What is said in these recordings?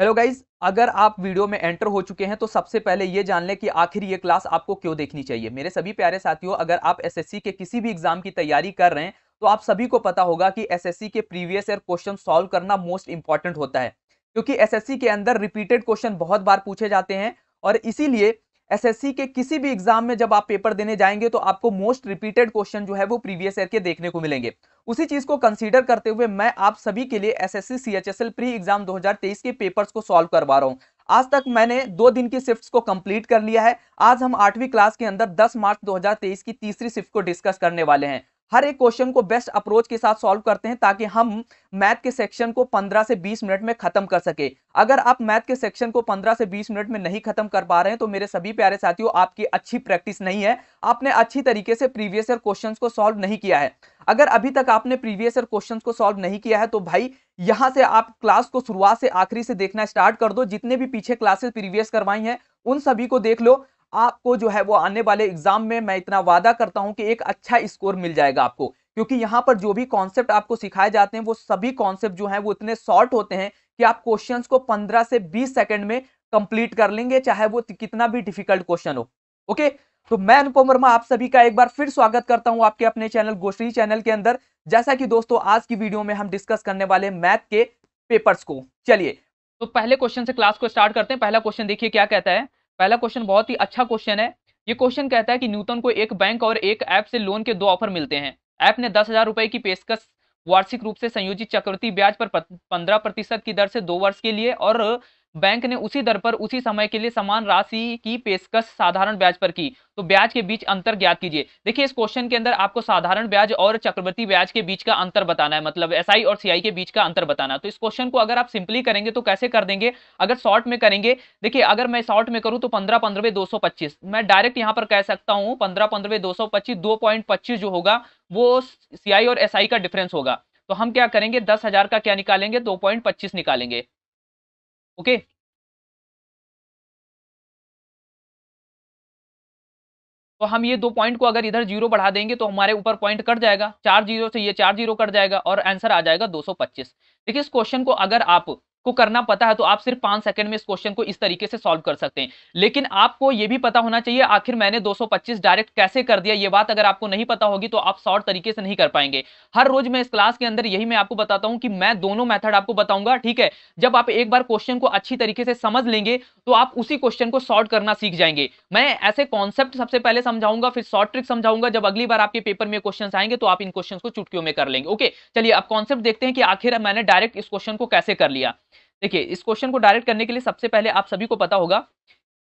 Hello guys अगर आप video में एंटर हो चुके हैं तो सबसे पहले ये जान लें कि आखिर ये क्लास आपको क्यों देखनी चाहिए मेरे सभी प्यारे साथियों अगर आप एसएससी के किसी भी एग्जाम की तैयारी कर रहे हैं तो आप सभी को पता होगा कि एसएससी के प्रीवियस ईयर क्वेश्चन सॉल्व करना मोस्ट इंपॉर्टेंट होता है क्योंकि एस के अंदर रिपीटेड क्वेश्चन बहुत बार पूछे जाते हैं और इसीलिए एसएससी के किसी भी एग्जाम में जब आप पेपर देने जाएंगे तो आपको मोस्ट रिपीटेड क्वेश्चन जो है वो प्रीवियस ईयर के देखने को मिलेंगे उसी चीज को कंसीडर करते हुए मैं आप सभी के लिए एसएससी सीएचएसएल प्री एग्जाम 2023 के पेपर्स को सॉल्व करवा रहा हूं आज तक मैंने दो दिन की शिफ्ट को कंप्लीट कर लिया है आज हम आठवीं क्लास के अंदर दस मार्च दो की तीसरी शिफ्ट को डिस्कस करने वाले हैं हर एक क्वेश्चन को बेस्ट अप्रोच के साथ सॉल्व करते हैं ताकि हम मैथ के सेक्शन को 15 से 20 मिनट में खत्म कर सके अगर आप मैथ के सेक्शन को 15 से 20 मिनट में नहीं खत्म कर पा रहे हैं तो मेरे सभी प्यारे साथियों आपकी अच्छी प्रैक्टिस नहीं है आपने अच्छी तरीके से प्रीवियस ईयर क्वेश्चन को सॉल्व नहीं किया है अगर अभी तक आपने प्रीवियस ईयर क्वेश्चन को सॉल्व नहीं किया है तो भाई यहां से आप क्लास को शुरुआत से आखिरी से देखना स्टार्ट कर दो जितने भी पीछे क्लासेस प्रीवियस करवाई हैं उन सभी को देख लो आपको जो है वो आने वाले एग्जाम में मैं इतना वादा करता हूं कि एक अच्छा स्कोर मिल जाएगा आपको क्योंकि यहां पर जो भी कॉन्सेप्ट आपको सिखाए जाते हैं वो सभी कॉन्सेप्ट जो है वो इतने शॉर्ट होते हैं कि आप क्वेश्चंस को 15 से 20 सेकंड में कंप्लीट कर लेंगे चाहे वो कितना भी डिफिकल्ट क्वेश्चन हो ओके तो मैं अनुपम वर्मा आप सभी का एक बार फिर स्वागत करता हूं आपके अपने चैनल गोश्री चैनल के अंदर जैसा कि दोस्तों आज की वीडियो में हम डिस्कस करने वाले मैथ के पेपर्स को चलिए तो पहले क्वेश्चन से क्लास को स्टार्ट करते हैं पहला क्वेश्चन देखिए क्या कहता है पहला क्वेश्चन बहुत ही अच्छा क्वेश्चन है ये क्वेश्चन कहता है कि न्यूटन को एक बैंक और एक ऐप से लोन के दो ऑफर मिलते हैं ऐप ने दस हजार रुपए की पेशकश वार्षिक रूप से संयोजित चक्रवर्ती ब्याज पर पंद्रह प्रतिशत की दर से दो वर्ष के लिए और बैंक ने उसी दर पर उसी समय के लिए समान राशि की पेशकश साधारण ब्याज पर की तो ब्याज के बीच अंतर ज्ञात कीजिए देखिए इस क्वेश्चन के अंदर आपको साधारण ब्याज और चक्रवर्ती ब्याज के बीच का अंतर बताना है मतलब एसआई और सीआई के बीच का अंतर बताना तो इस क्वेश्चन को अगर आप सिंपली करेंगे तो कैसे कर देंगे अगर शॉर्ट में करेंगे देखिए अगर मैं शॉर्ट में करूं तो पंद्रह पंद्रह दो सौ पच्चीस मैं डायरेक्ट यहाँ पर कह सकता हूँ पंद्रह पंद्रह दो सौ पच्चीस दो पॉइंट पच्चीस जो होगा वो सीआई और एसआई का डिफरेंस होगा तो हम क्या करेंगे दस हजार का क्या निकालेंगे दो पॉइंट पच्चीस निकालेंगे ओके तो हम ये दो पॉइंट को अगर इधर जीरो बढ़ा देंगे तो हमारे ऊपर पॉइंट कट जाएगा चार जीरो से ये चार जीरो कट जाएगा और आंसर आ जाएगा 225 देखिए इस क्वेश्चन को अगर आप को करना पता है तो आप सिर्फ पांच सेकंड में इस क्वेश्चन को इस तरीके से सॉल्व कर सकते हैं लेकिन आपको यह भी पता होना चाहिए आखिर मैंने 225 डायरेक्ट कैसे कर दिया ये बात अगर आपको नहीं पता होगी तो आप शॉर्ट तरीके से नहीं कर पाएंगे हर रोज मैं इस क्लास के अंदर यही मैं आपको बताता हूं कि मैं दोनों मैथड आपको बताऊंगा ठीक है जब आप एक बार क्वेश्चन को अच्छी तरीके से समझ लेंगे तो आप उसी क्वेश्चन को सॉर्ट करना सीख जाएंगे मैं ऐसे कॉन्सेप्ट सबसे पहले समझाऊंगा फिर शॉर्ट ट्रिक समझाऊंगा जब अगली बार आपके पेपर में क्वेश्चन आएंगे तो आप इन क्वेश्चन को चुटकियों में कर लेंगे ओके चलिए अब कॉन्सेप्ट देखते हैं कि आखिर मैंने डायरेक्ट इस क्वेश्चन को कैसे कर लिया देखिए इस क्वेश्चन को डायरेक्ट करने के लिए सबसे पहले आप सभी को पता होगा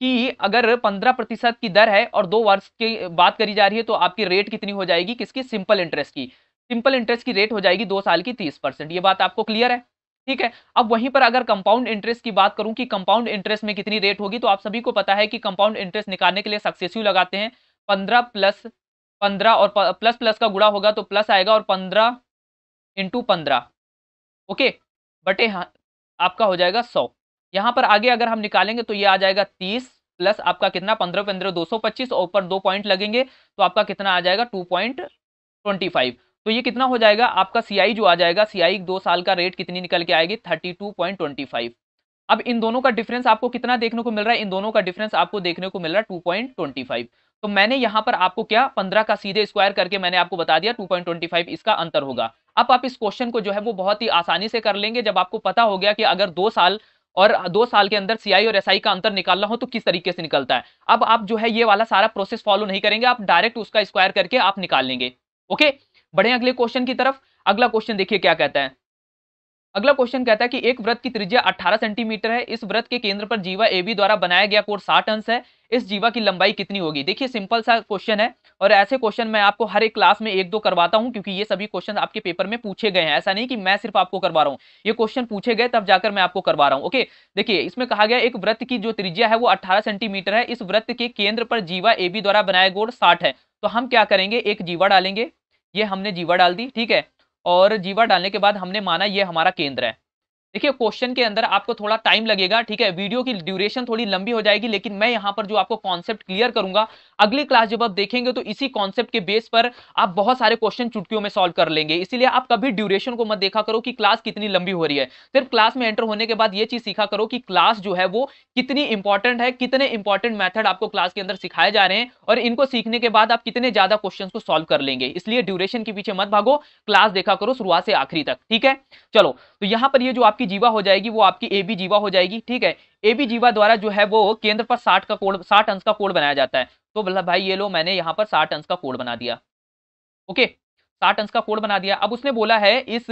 कि अगर पंद्रह प्रतिशत की दर है और दो वर्ष की बात करी जा रही है तो आपकी रेट कितनी हो जाएगी किसकी सिंपल इंटरेस्ट की सिंपल इंटरेस्ट की रेट हो जाएगी दो साल की तीस परसेंट ये बात आपको क्लियर है ठीक है अब वहीं पर अगर कंपाउंड इंटरेस्ट की बात करूं कि कंपाउंड इंटरेस्ट में कितनी रेट होगी तो आप सभी को पता है कि कंपाउंड इंटरेस्ट निकालने के लिए सक्सेसिव लगाते हैं पंद्रह प्लस पंद्रह और प्लस प्लस का गुड़ा होगा तो प्लस आएगा और पंद्रह इंटू पंद्रह ओके बटे हाँ, आपका हो जाएगा सौ यहाँ पर आगे अगर हम निकालेंगे तो ये आ जाएगा तीस प्लस आपका कितना पंद्रह पंद्रह दो सौ पच्चीस और ऊपर दो पॉइंट लगेंगे तो आपका कितना आ जाएगा टू पॉइंट ट्वेंटी फाइव तो ये कितना हो जाएगा आपका सीआई जो आ जाएगा सीआई दो साल का रेट कितनी निकल के आएगी thirty two point twenty five अब इन दोनों का डिफरेंस आपको कितना देखने को मिल रहा है इन दोनों का डिफरेंस आपको देखने को मिल रहा है टू पॉइंट ट्वेंटी फाइव तो मैंने यहां पर आपको क्या पंद्रह का सीधे स्क्वायर करके मैंने आपको बता दिया 2.25 इसका अंतर होगा अब आप इस क्वेश्चन को जो है वो बहुत ही आसानी से कर लेंगे जब आपको पता हो गया कि अगर दो साल और दो साल के अंदर सीआई और एसआई का अंतर निकालना हो तो किस तरीके से निकलता है अब आप जो है ये वाला सारा प्रोसेस फॉलो नहीं करेंगे आप डायरेक्ट उसका स्क्वायर करके आप निकाल लेंगे ओके बढ़े अगले क्वेश्चन की तरफ अगला क्वेश्चन देखिए क्या कहता है अगला क्वेश्चन कहता है कि एक व्रत की त्रिज्या 18 सेंटीमीटर है इस व्रत के केंद्र पर जीवा ए बी द्वारा बनाया गया कोर 60 अंश है इस जीवा की लंबाई कितनी होगी देखिए सिंपल सा क्वेश्चन है और ऐसे क्वेश्चन मैं आपको हर एक क्लास में एक दो करवाता हूं क्योंकि ये सभी क्वेश्चन आपके पेपर में पूछे गए हैं ऐसा नहीं कि मैं सिर्फ आपको करवा रहा हूँ ये क्वेश्चन पूछे गए तब जाकर मैं आपको करवा रहा हूँ ओके देखिए इसमें कहा गया एक व्रत की जो त्रिजिया है वो अट्ठारह सेंटीमीटर है इस व्रत के केंद्र पर जीवा ए बी द्वारा बनाया गोड़ साठ है तो हम क्या करेंगे एक जीवा डालेंगे ये हमने जीवा डाल दी ठीक है और जीवा डालने के बाद हमने माना ये हमारा केंद्र है देखिए क्वेश्चन के अंदर आपको थोड़ा टाइम लगेगा ठीक है वीडियो की ड्यूरेशन थोड़ी लंबी हो जाएगी लेकिन मैं यहाँ पर जो आपको कॉन्सेप्ट क्लियर करूंगा अगली क्लास जब आप देखेंगे तो इसी कॉन्सेप्ट के बेस पर आप बहुत सारे क्वेश्चन चुटकियों में सॉल्व कर लेंगे इसीलिए आप कभी ड्यूरेशन को मत देखा करो कि क्लास कितनी लंबी हो रही है सिर्फ क्लास में एंटर होने के बाद ये चीज सीखा करो कि क्लास जो है वो कितनी इंपॉर्टेंट है कितने इंपॉर्टेंट मैथड आपको क्लास के अंदर सिखाए जा रहे हैं और इनको सीखने के बाद आप कितने ज्यादा क्वेश्चन को सोल्व कर लेंगे इसलिए ड्यूरेशन के पीछे मत भागो क्लास देखा करो शुरुआत से आखिरी तक ठीक है चलो तो यहां पर ये जो आप आपकी जीवा हो जाएगी वो आपकी ए बी जीवा हो जाएगी ठीक है ए बी जीवा द्वारा जो है वो केंद्र पर साठ का कोड साठ अंश का कोड बनाया जाता है तो बल्लभ भाई ये लो मैंने यहाँ पर साठ अंश का कोड बना दिया ओके साठ अंश का कोड बना दिया अब उसने बोला है इस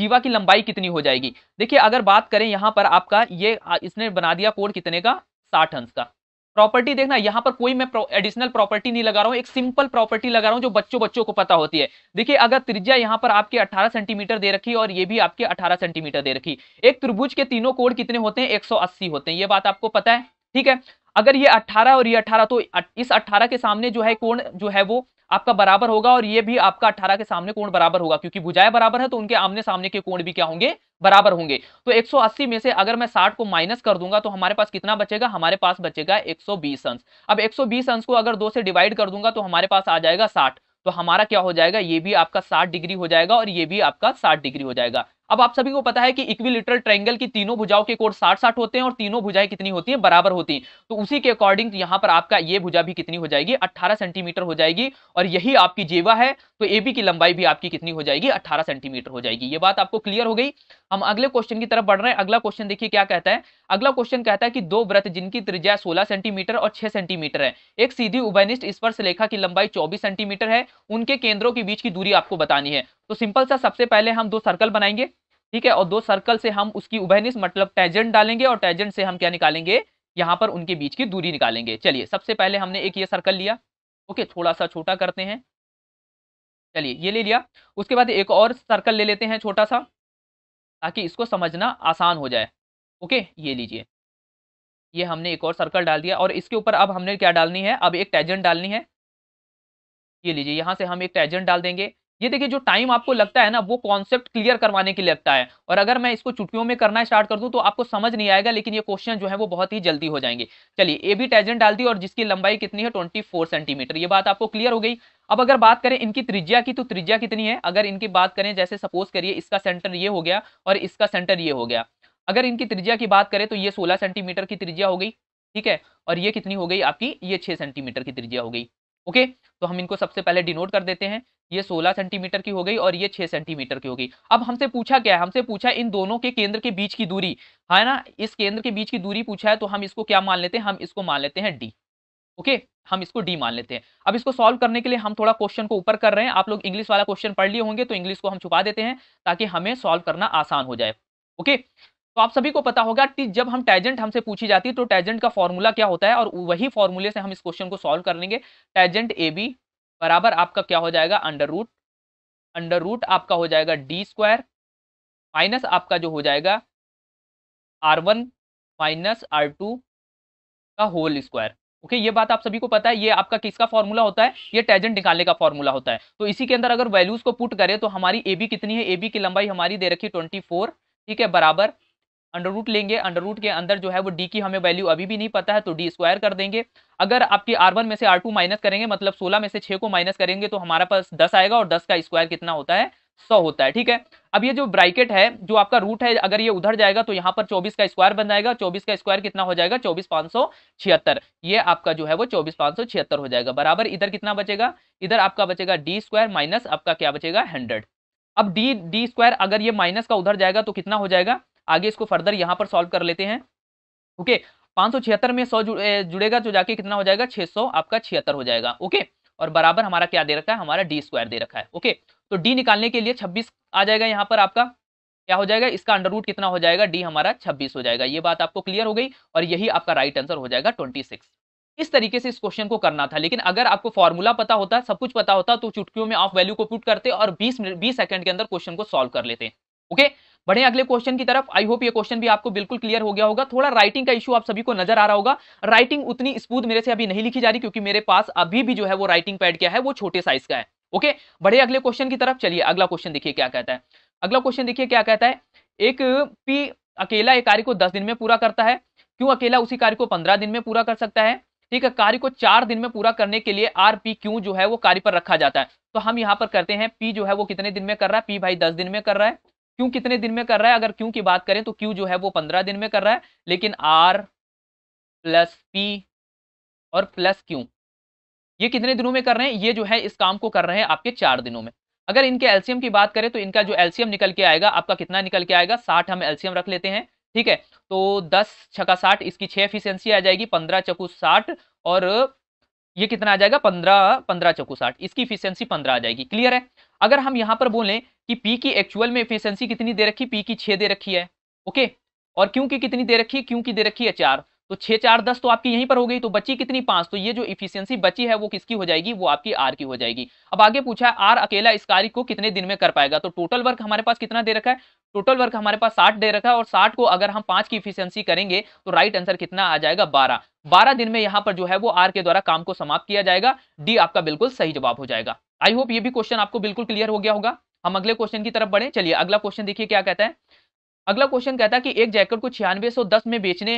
जीवा की लंबाई कितनी हो जाएगी देखिए अगर बात करें यहाँ पर आपका ये इसने बना दिया कोड कितने का साठ अंश का प्रॉपर्टी देखना यहाँ पर कोई मैं एडिशनल प्रॉपर्टी नहीं लगा रहा हूँ एक सिंपल प्रॉपर्टी लगा रहा हूँ जो बच्चों बच्चों को पता होती है देखिए अगर त्रिज्या यहाँ पर आपके 18 सेंटीमीटर दे रखी और ये भी आपके 18 सेंटीमीटर दे रखी एक त्रिभुज के तीनों कोण कितने होते हैं एक होते हैं ये बात आपको पता है ठीक है अगर ये अट्ठारह और ये अट्ठारह तो इस अट्ठारह के सामने जो है कोण जो है वो आपका बराबर होगा और ये भी आपका अट्ठारह के सामने कोण बराबर होगा क्योंकि भुजाएं बराबर है तो उनके आमने सामने के कोण भी क्या होंगे बराबर होंगे तो 180 में से अगर मैं 60 को माइनस कर दूंगा तो हमारे पास कितना बचेगा हमारे पास बचेगा 120 अंश अब 120 अंश को अगर दो से डिवाइड कर दूंगा तो हमारे पास आ जाएगा साठ तो हमारा क्या हो जाएगा ये भी आपका साठ डिग्री हो जाएगा और ये भी आपका साठ डिग्री हो जाएगा अब आप सभी को पता है कि इक्विलिटरल ट्रायंगल की तीनों भुजाओं के कोण साठ साठ होते हैं और तीनों भुजाएं कितनी होती हैं बराबर होती हैं तो उसी के अकॉर्डिंग तो यहां पर आपका ये भुजा भी कितनी हो जाएगी अट्ठारह सेंटीमीटर हो जाएगी और यही आपकी जेवा है तो ए की लंबाई भी आपकी कितनी हो जाएगी अट्ठारह सेंटीमीटर हो जाएगी ये बात आपको क्लियर हो गई हम अगले क्वेश्चन की तरफ बढ़ रहे हैं अगला क्वेश्चन देखिए क्या कहता है अगला क्वेश्चन कहता है कि दो व्रत जिनकी त्रिज्या सोलह सेंटीमीटर और छह सेंटीमीटर है एक सीधी उभनिष्ठ स्पर्श रेखा की लंबाई चौबीस सेंटीमीटर है उनके केंद्रों के बीच की दूरी आपको बतानी है तो सिंपल सा सबसे पहले हम दो सर्कल बनाएंगे ठीक है और दो सर्कल से हम उसकी उभयनिस मतलब टैजेंट डालेंगे और टैजेंट से हम क्या निकालेंगे यहाँ पर उनके बीच की दूरी निकालेंगे चलिए सबसे पहले हमने एक ये सर्कल लिया ओके थोड़ा सा छोटा करते हैं चलिए ये ले लिया उसके बाद एक और सर्कल ले लेते हैं छोटा सा ताकि इसको समझना आसान हो जाए ओके ये लीजिए ये हमने एक और सर्कल डाल दिया और इसके ऊपर अब हमने क्या डालनी है अब एक टैजेंट डालनी है ये लीजिए यहाँ से हम एक टैजेंट डाल देंगे ये देखिए जो टाइम आपको लगता है ना वो कॉन्सेप्ट क्लियर करवाने के लिए लगता है और अगर मैं इसको चुटकियों में करना स्टार्ट कर दूं तो आपको समझ नहीं आएगा लेकिन ये क्वेश्चन जो है वो बहुत ही जल्दी हो जाएंगे चलिए ए बी टैजेंट डाल दी और जिसकी लंबाई कितनी है ट्वेंटी सेंटीमीटर ये बात आपको क्लियर हो गई अब अगर बात करें इनकी त्रिज्या की तो त्रिज्या कितनी है अगर इनकी बात करें जैसे सपोज करिए इसका सेंटर ये हो गया और इसका सेंटर ये हो गया अगर इनकी त्रिज्या की बात करें तो ये सोलह सेंटीमीटर की त्रिज्या हो गई ठीक है और ये कितनी हो गई आपकी ये छह सेंटीमीटर की त्रिज्या हो गई ओके तो हम इनको सबसे पहले डिनोट कर देते हैं ये 16 सेंटीमीटर की हो गई और ये 6 सेंटीमीटर की हो गई अब हमसे पूछा क्या है हमसे पूछा इन दोनों के केंद्र के बीच की दूरी है ना इस केंद्र के बीच की दूरी पूछा है तो हम इसको क्या मान लेते हैं हम इसको मान लेते हैं डी ओके हम इसको डी मान लेते हैं अब इसको सॉल्व करने के लिए हम थोड़ा क्वेश्चन को ऊपर कर रहे हैं आप लोग इंग्लिश वाला क्वेश्चन पढ़ लिए होंगे तो इंग्लिश को हम छुपा देते हैं ताकि हमें सॉल्व करना आसान हो जाए ओके okay? तो आप सभी को पता होगा कि जब हम टैजेंट हमसे पूछी जाती है तो टैजेंट का फॉर्मूला क्या होता है और वही फॉर्मूले से हम इस क्वेश्चन को सॉल्व कर लेंगे टैजेंट ए बी बराबर आपका क्या हो जाएगा अंडर रूट अंडर रूट आपका हो जाएगा डी स्क्वायर माइनस आपका जो हो जाएगा R one minus R two का होल स्क्वायर ओके okay, ये बात आप सभी को पता है ये आपका किसका फॉर्मूला होता है ये टैजेंट निकालने का फॉर्मूला होता है तो इसी के अंदर अगर वैल्यूज को पुट करें तो हमारी ए बी कितनी है ए बी की लंबाई हमारी दे रखी ट्वेंटी फोर ठीक है बराबर अंडर रूट लेंगे अंडर रूट के अंदर जो है वो डी की हमें वैल्यू अभी भी नहीं पता है तो डी स्क्वायर कर देंगे अगर आपकी आर वन में से आर टू माइनस करेंगे मतलब सोलह में से छः को माइनस करेंगे तो हमारे पास दस आएगा और दस का स्क्वायर कितना होता है सौ होता है ठीक है अब ये जो ब्राइकेट है जो आपका रूट है अगर ये उधर जाएगा तो यहाँ पर चौबीस का स्क्वायर बन जाएगा चौबीस का स्क्वायर कितना हो जाएगा चौबीस पाँच सौ छिहत्तर ये आपका जो है वो चौबीस पांच सौ छिहत्तर हो जाएगा बराबर इधर कितना बचेगा इधर आपका बचेगा डी स्क्वायर माइनस आपका क्या बचेगा हंड्रेड अब डी डी स्क्वायर अगर ये माइनस का उधर जाएगा तो कितना हो जाएगा आगे इसको फर्दर यहाँ पर सॉल्व कर लेते हैं ओके पाँच में सौ जुड़ेगा जो तो जाके कितना हो जाएगा सौ आपका छिहत्तर हो जाएगा ओके और बराबर हमारा क्या दे रखा है हमारा डी स्क्वायर दे रखा है ओके तो डी निकालने के लिए छब्बीस आ जाएगा यहाँ पर आपका क्या हो जाएगा इसका अंडर रूट कितना हो जाएगा डी हमारा छब्बीस हो जाएगा ये बात आपको क्लियर हो गई और यही आपका राइट आंसर हो जाएगा ट्वेंटी सिक्स इस तरीके से इस क्वेश्चन को करना था लेकिन अगर आपको फॉर्मूला पता होता सब कुछ पता होता तो चुटकियों में आप वैल्यू को पुट करते और 20 मिनट 20 सेकंड के अंदर क्वेश्चन को सॉल्व कर लेते हैं ओके बढ़े अगले क्वेश्चन की तरफ आई होप ये क्वेश्चन भी आपको बिल्कुल क्लियर हो गया होगा थोड़ा राइटिंग का इशू आप सभी को नजर आ रहा होगा राइटिंग उतनी स्पूद मेरे से अभी नहीं लिखी जा रही क्योंकि मेरे पास अभी भी जो है वो राइटिंग पैड क्या है वो छोटे साइज का है ओके बढ़े अगले क्वेश्चन की तरफ चलिए अगला क्वेश्चन देखिए क्या कहता है अगला क्वेश्चन देखिए क्या कहता है एक पी अकेला एक कार्य को दस दिन में पूरा करता है क्यों अकेला उसी कार्य को पंद्रह दिन में पूरा कर सकता है ठीक है कार्य को चार दिन में पूरा करने के लिए आर पी क्यू जो है वो कार्य पर रखा जाता है तो हम यहाँ पर करते हैं पी जो है वो कितने दिन में कर रहा है पी भाई दस दिन में कर रहा है क्यों कितने दिन में कर रहा है अगर क्यों की बात करें तो क्यू जो है वो पंद्रह दिन में कर रहा है लेकिन आर प्लस पी और प्लस क्यू ये कितने दिनों में कर रहे हैं ये जो है इस काम को कर रहे हैं आपके चार दिनों में अगर इनके एल्सियम की बात करें तो इनका जो एल्सियम निकल के आएगा आपका कितना निकल के आएगा साठ हम एल्सियम रख लेते हैं ठीक है तो दस छका साठ इसकी छह एफिशियंसी आ जाएगी पंद्रह चकू साठ और ये कितना आ जाएगा पंद्रह पंद्रह चकू साठ इसकी इफिशियंसी पंद्रह आ जाएगी क्लियर है अगर हम यहाँ पर बोलें कि पी की एक्चुअल में एफिशिएंसी कितनी दे रखी पी की छः दे रखी है ओके और क्यों की कितनी दे रखी है क्यों की दे रखी है चार तो छः चार दस तो आपकी यहीं पर हो गई तो बची कितनी पाँच तो ये जो इफिशियंसी बची है वो किसकी हो जाएगी वो आपकी आर की हो जाएगी अब आगे पूछा है आर अकेला इस कार्य को कितने दिन में कर पाएगा तो टोटल वर्क हमारे पास कितना दे रखा है टोटल वर्क हमारे पास साठ दे रखा है और साठ को अगर हम पाँच की इफिशियंसी करेंगे तो राइट आंसर कितना आ जाएगा बारह बारह दिन में यहाँ पर जो है वो आर के द्वारा काम को समाप्त किया जाएगा डी आपका बिल्कुल सही जवाब हो जाएगा आई होप ये भी क्वेश्चन आपको बिल्कुल क्लियर हो गया होगा हम अगले क्वेश्चन की तरफ बढ़े चलिए अगला क्वेश्चन देखिए क्या कहता है अगला क्वेश्चन कहता है कि एक जैकेट को छियानवे में बेचने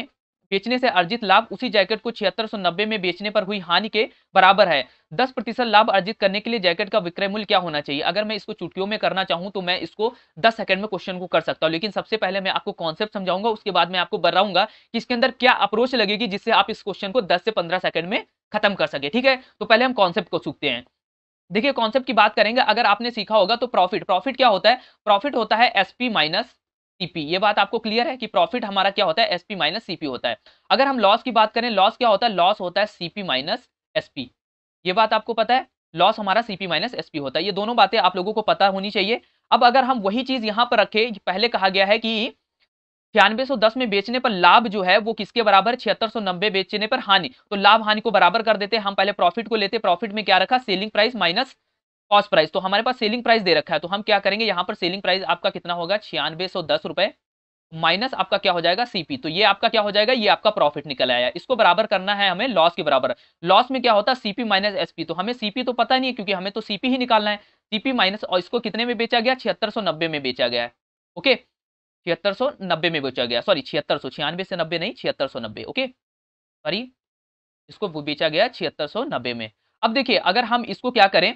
बेचने से अर्जित लाभ उसी जैकेट को छिहत्तर में बेचने पर हुई हानि के बराबर है दस प्रतिशत लाभ अर्जित करने के लिए जैकेट का विक्रय मूल्य क्या होना चाहिए अगर मैं इसको चुटकियों में करना चाहूं तो मैं इसको दस सेकंड में क्वेश्चन को कर सकता हूं लेकिन सबसे पहले मैं आपको कॉन्सेप्ट समझाऊंगा उसके बाद मैं आपको बताऊंगा कि इसके अंदर क्या अप्रोच लगेगी जिससे आप इस क्वेश्चन को दस से पंद्रह सेकंड में खत्म कर सके ठीक है तो पहले हम कॉन्सेप्ट को सूखते हैं देखिए कॉन्सेप्ट की बात करेंगे अगर आपने सीखा होगा तो प्रॉफिट प्रॉफिट क्या होता है प्रॉफिट होता है एसपी माइनस सीपी ये बात आपको क्लियर है कि प्रॉफिट हमारा क्या होता है एसपी माइनस सीपी होता है अगर हम लॉस की बात करें लॉस क्या होता है लॉस होता है सीपी माइनस एसपी ये बात आपको पता है लॉस हमारा सीपी माइनस एसपी होता है ये दोनों बातें आप लोगों को पता होनी चाहिए अब अगर हम वही चीज यहाँ पर रखें पहले कहा गया है कि छियानवे सौ दस में बेचने पर लाभ जो है वो किसके बराबर छिहत्तर सौ नब्बे बेचने पर हानि तो लाभ हानि को बराबर कर देते हम पहले प्रॉफिट को लेते प्रॉफिट में क्या रखा selling price minus cost price तो हमारे पास सेलिंग प्राइस दे रखा है तो हम क्या करेंगे यहाँ पर सेलिंग प्राइस आपका कितना होगा छियानवे सौ दस रुपए माइनस आपका क्या हो जाएगा सीपी तो ये आपका क्या हो जाएगा ये आपका प्रॉफिट निकल आया इसको बराबर करना है हमें लॉस के बराबर लॉस में क्या होता है सीपी माइनस एसपी तो हमें सीपी तो पता नहीं है क्योंकि हमें तो सीपी ही निकालना है सीपी माइनस और इसको कितने में बेचा गया छिहत्तर में बेचा गया है ओके छिहत्तर सौ नब्बे में बेचा गया सॉरी छिहत्तर सौ छियानवे से नब्बे नहीं छिहत्तर सौ नब्बे ओके सॉरी इसको बेचा गया छिहत्तर सौ नब्बे में अब देखिए अगर हम इसको क्या करें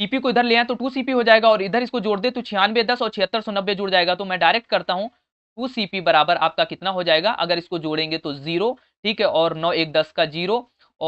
सीपी को इधर ले आए तो टू सीपी हो जाएगा और इधर इसको जोड़ दे तो छियानवे दस और छिहत्तर सौ नब्बे जुड़ जाएगा तो मैं डायरेक्ट करता हूँ टू सीपी बराबर आपका कितना हो जाएगा अगर इसको जोड़ेंगे तो जीरो ठीक है और नौ एक दस का जीरो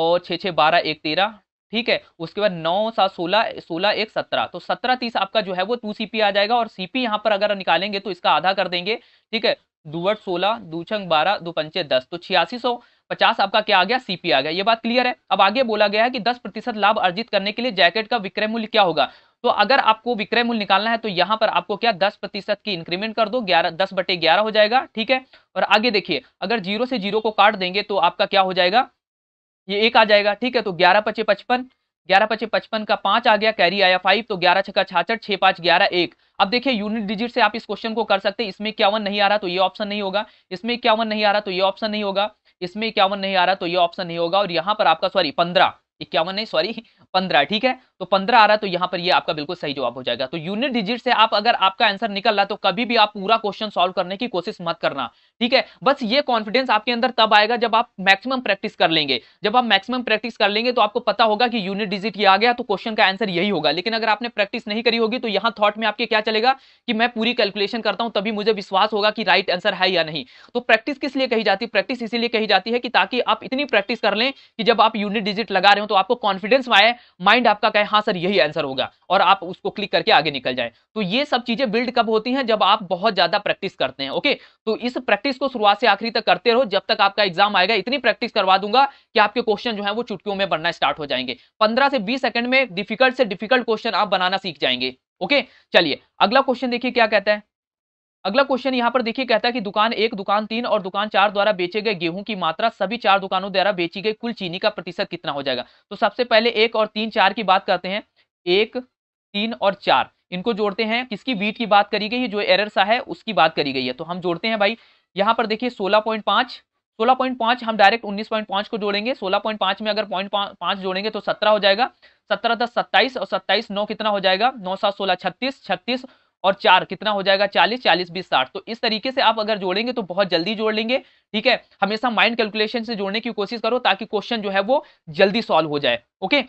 और छः छः बारह एक तेरह ठीक है उसके बाद नौ सात सोलह सोलह एक सत्रह तो सत्रह तीस आपका जो है वो टू सीपी आ जाएगा और सीपी यहाँ पर अगर निकालेंगे तो इसका आधा कर देंगे ठीक है दुवट सोलह दूछंग बारह दो पंचे दस तो छियासी सौ पचास आपका क्या आ गया सीपी आ गया ये बात क्लियर है अब आगे बोला गया है कि दस प्रतिशत लाभ अर्जित करने के लिए जैकेट का विक्रय मूल्य क्या होगा तो अगर आपको विक्रय मूल्य निकालना है तो यहाँ पर आपको क्या दस प्रतिशत की इंक्रीमेंट कर दो ग्यारह दस बटे ग्यारह हो जाएगा ठीक है और आगे देखिए अगर जीरो से जीरो को काट देंगे तो आपका क्या हो जाएगा ये एक आ जाएगा ठीक है तो ग्यारह पचे पचपन ग्यारह पचे पचपन का पांच आ गया कैरी आया फाइव तो ग्यारह का छाछठ छह पांच ग्यारह एक अब देखिए यूनिट डिजिट से आप इस क्वेश्चन को कर सकते हैं इसमें इक्यावन नहीं आ रहा तो ये ऑप्शन नहीं होगा इसमें इक्यावन नहीं आ रहा तो ये ऑप्शन नहीं होगा इसमें इक्यावन नहीं आ रहा तो ये ऑप्शन नहीं होगा और यहाँ पर आपका सॉरी पंद्रह इक्यावन नहीं सॉरी पंद्रह ठीक है तो पंद्रह आ रहा है तो यहाँ पर ये आपका बिल्कुल सही जवाब हो जाएगा तो यूनिट डिजिट से आप अगर आपका आंसर निकल रहा है तो कभी भी आप पूरा क्वेश्चन सॉल्व करने की कोशिश मत करना ठीक है बस ये कॉन्फिडेंस आपके अंदर तब आएगा जब आप मैक्सिमम प्रैक्टिस कर लेंगे जब आप मैक्सिमम प्रैक्टिस कर लेंगे तो आपको पता होगा कि यूनिट डिजिट ये आ गया तो क्वेश्चन का आंसर यही होगा लेकिन अगर आपने प्रैक्टिस नहीं करी होगी तो यहाँ थॉट में आपके क्या चलेगा कि मैं पूरी कैलकुलेशन करता हूँ तभी मुझे विश्वास होगा कि राइट आंसर है या नहीं तो प्रैक्टिस किस लिए कही जाती है प्रैक्टिस इसीलिए कही जाती है कि ताकि आप इतनी प्रैक्टिस कर लें कि जब आप यूनिट डिजिट लगा रहे हूं तो आपको कॉन्फिडेंस में आए माइंड आपका कहे हाँ सर यही आंसर होगा और आप उसको क्लिक करके आगे निकल जाए तो ये सब चीजें बिल्ड कब होती हैं जब आप बहुत ज्यादा प्रैक्टिस करते हैं ओके तो इस प्रैक्टिस को शुरुआत से आखिरी तक करते रहो जब तक आपका एग्जाम आएगा इतनी प्रैक्टिस करवा दूंगा कि आपके क्वेश्चन जो है वो चुटकियों में बनना स्टार्ट हो जाएंगे पंद्रह से बीस सेकंड में डिफिकल्ट से डिफिकल्ट क्वेश्चन आप बनाना सीख जाएंगे ओके चलिए अगला क्वेश्चन देखिए क्या कहता है अगला क्वेश्चन यहाँ पर देखिए कहता है कि दुकान एक दुकान तीन और दुकान चार द्वारा बेचे गए गेहूं की मात्रा सभी चार दुकानों द्वारा बेची गई कुल चीनी का प्रतिशत कितना हो जाएगा तो सबसे पहले एक और तीन चार की बात करते हैं एक तीन और चार इनको जोड़ते हैं किसकी वीट की बात करी गई है जो एरर सा है उसकी बात करी गई है तो हम जोड़ते हैं भाई यहाँ पर देखिए सोलह पॉइंट पांच सोलह पॉइंट पांच हम डायरेक्ट उन्नीस पॉइंट पांच को जोड़ेंगे सोलह पॉइंट पांच में अगर पॉइंट पांच जोड़ेंगे तो सत्रह हो जाएगा सत्रह दस 27 और सत्ताईस नौ कितना हो जाएगा नौ सात सोलह छत्तीस छत्तीस और चार कितना हो जाएगा चालीस चालीस बीस साठ तो इस तरीके से आप अगर जोड़ेंगे तो बहुत जल्दी जोड़ लेंगे ठीक है हमेशा माइंड कैलकुलेशन से जोड़ने की कोशिश करो ताकि क्वेश्चन जो है वो जल्दी सॉल्व हो जाए ओके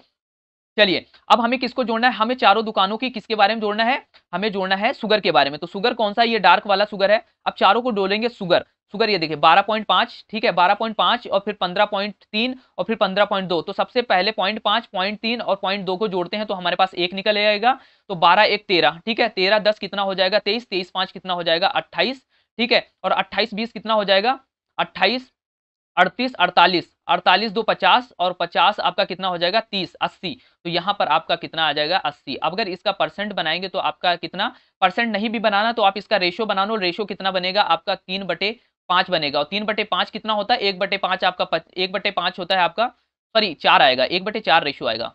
चलिए अब हमें किसको जोड़ना है हमें चारों दुकानों की किसके बारे में जोड़ना है हमें जोड़ना है सुगर के बारे में तो सुगर कौन सा ये डार्क वाला सुगर है अब चारों को डोलेंगे सुगर सुगर ये देखिए 12.5 ठीक है 12.5 और फिर 15.3 और फिर 15.2 तो सबसे पहले पॉइंट पांच पॉइंट तीन और पॉइंट दो को जोड़ते हैं तो हमारे पास एक निकल आएगा तो बारह एक तेरह ठीक है तेरह दस कितना हो जाएगा तेईस तेईस पाँच कितना हो जाएगा अट्ठाईस ठीक है और अट्ठाईस बीस कितना हो जाएगा अट्ठाईस अड़तीस अड़तालीस अड़तालीस दो पचास और पचास आपका कितना हो जाएगा तीस अस्सी तो यहाँ पर आपका कितना आ जाएगा अस्सी अब अगर इसका परसेंट बनाएंगे तो आपका कितना परसेंट नहीं भी बनाना तो आप इसका रेशो बना लो रेशो कितना बनेगा आपका तीन बटे पांच बनेगा और तीन बटे पांच कितना होता है एक बटे पांच आपका पच, एक बटे पांच होता है आपका सॉरी चार आएगा एक बटे चार रेशो आएगा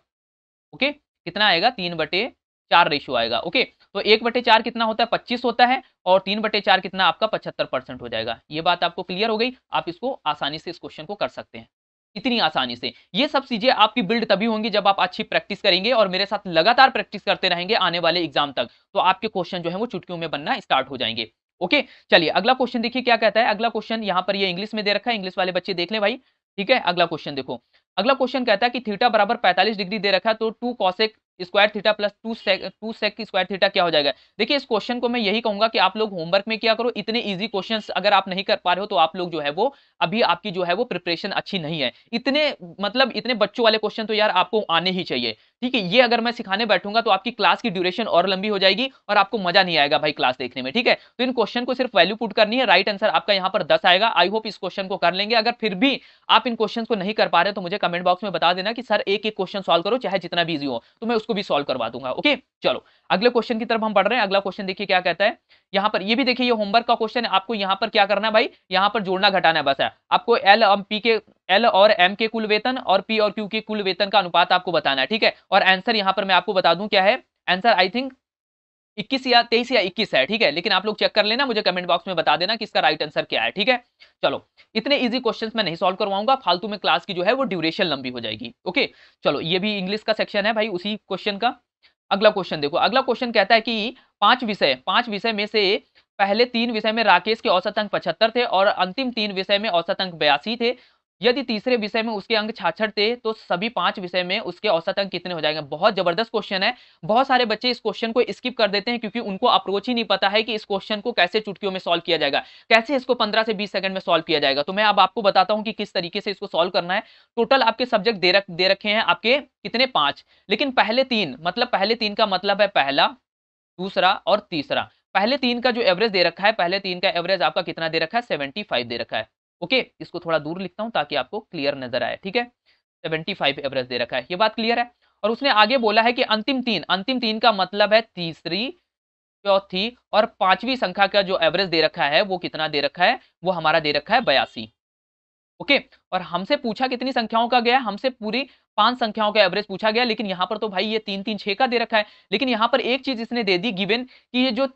ओके कितना आएगा तीन बटे चार रेशो आएगा ओके तो एक बटे चार कितना होता है पच्चीस होता है और तीन बटे चार कितना आपका पचहत्तर परसेंट हो जाएगा ये बात आपको क्लियर हो गई आप इसको आसानी से इस क्वेश्चन को कर सकते हैं इतनी आसानी से ये सब चीजें आपकी बिल्ड तभी होंगी जब आप अच्छी प्रैक्टिस करेंगे और मेरे साथ लगातार प्रैक्टिस करते रहेंगे आने वाले एग्जाम तक तो आपके क्वेश्चन जो है वो चुटकियों में बनना स्टार्ट हो जाएंगे ओके चलिए अगला क्वेश्चन देखिए क्या कहता है अगला क्वेश्चन यहाँ पर ये इंग्लिश में दे रखा है इंग्लिश वाले बच्चे देख ले भाई ठीक है अगला क्वेश्चन देखो अगला क्वेश्चन कहता है कि थीटा बराबर 45 डिग्री दे रखा है तो two cosec square theta plus two sec two sec square theta क्या हो जाएगा देखिए इस क्वेश्चन को मैं यही कहूंगा कि आप लोग होमवर्क में क्या करो इतने इजी क्वेश्चंस अगर आप नहीं कर पा रहे हो तो आप लोग जो है वो अभी आपकी जो है वो प्रिपरेशन अच्छी नहीं है इतने मतलब इतने बच्चों वाले क्वेश्चन तो यार आपको आने ही चाहिए ठीक है ये अगर मैं सिखाने बैठूंगा तो आपकी क्लास की ड्यूरेशन और लंबी हो जाएगी और आपको मजा नहीं आएगा भाई क्लास देखने में ठीक है तो इन क्वेश्चन को सिर्फ वैल्यू पुट करनी है राइट आंसर आपका यहाँ पर दस आएगा आई होप इस क्वेश्चन को कर लेंगे अगर फिर भी आप इन क्वेश्चन को नहीं कर पा रहे तो मुझे कमेंट बॉक्स में बता देना कि सर एक एक क्वेश्चन सॉल्व करो चाहे जितना बिजी हो तो मैं उसको भी सॉल्व करवा दूंगा ओके चलो अगले क्वेश्चन की तरफ हम बढ़ रहे हैं अगला क्वेश्चन देखिए क्या कहता है यहाँ पर ये भी देखिए ये होमवर्क का क्वेश्चन है आपको यहाँ पर क्या करना है भाई यहाँ पर जोड़ना घटाना है बस है आपको एल एम पी के एल और एम के कुल वेतन और पी और क्यू के कुल वेतन का अनुपात आपको बताना है ठीक है और आंसर यहाँ पर मैं आपको बता दूं क्या है आंसर आई थिंक इक्कीस या तेईस या इक्कीस है ठीक है लेकिन आप लोग चेक कर लेना मुझे कमेंट बॉक्स में बता देना कि इसका राइट आंसर क्या है ठीक है चलो इतने इजी क्वेश्चंस मैं नहीं सॉल्व करवाऊंगा फालतू में क्लास की जो है वो ड्यूरेशन लंबी हो जाएगी ओके चलो ये भी इंग्लिश का सेक्शन है भाई उसी क्वेश्चन का अगला क्वेश्चन देखो अगला क्वेश्चन कहता है कि पांच विषय पांच विषय में से पहले तीन विषय में राकेश के औसत अंक पचहत्तर थे और अंतिम तीन विषय में औसत अंक बयासी थे यदि तीसरे विषय में उसके अंक छाछठ थे तो सभी पांच विषय में उसके औसत अंक कितने हो जाएंगे बहुत जबरदस्त क्वेश्चन है बहुत सारे बच्चे इस क्वेश्चन को स्किप कर देते हैं क्योंकि उनको अप्रोच ही नहीं पता है कि इस क्वेश्चन को कैसे चुटकियों में सॉल्व किया जाएगा कैसे इसको पंद्रह से बीस सेकंड में सॉल्व किया जाएगा तो मैं अब आपको बताता हूँ कि किस तरीके से इसको सॉल्व करना है टोटल आपके सब्जेक्ट दे रख दे रखे हैं आपके कितने पांच लेकिन पहले तीन मतलब पहले तीन का मतलब है पहला दूसरा और तीसरा पहले तीन का जो एवरेज दे रखा है पहले तीन का एवरेज आपका कितना दे रखा है सेवेंटी फाइव दे रखा है ओके इसको थोड़ा दूर लिखता हूँ ताकि आपको क्लियर नजर आए ठीक है सेवेंटी फाइव एवरेज दे रखा है ये बात क्लियर है और उसने आगे बोला है कि अंतिम तीन अंतिम तीन का मतलब है तीसरी चौथी और पांचवी संख्या का जो एवरेज दे रखा है वो कितना दे रखा है वो हमारा दे रखा है बयासी ओके और हमसे पूछा कितनी संख्याओं का गया हमसे पूरी पांच संख्याओं का एवरेज पूछा गया लेकिन यहाँ पर तो भाई ये तीन तीन छः का दे रखा है लेकिन यहाँ पर एक चीज इसने दे दी गिवेन कि ये जो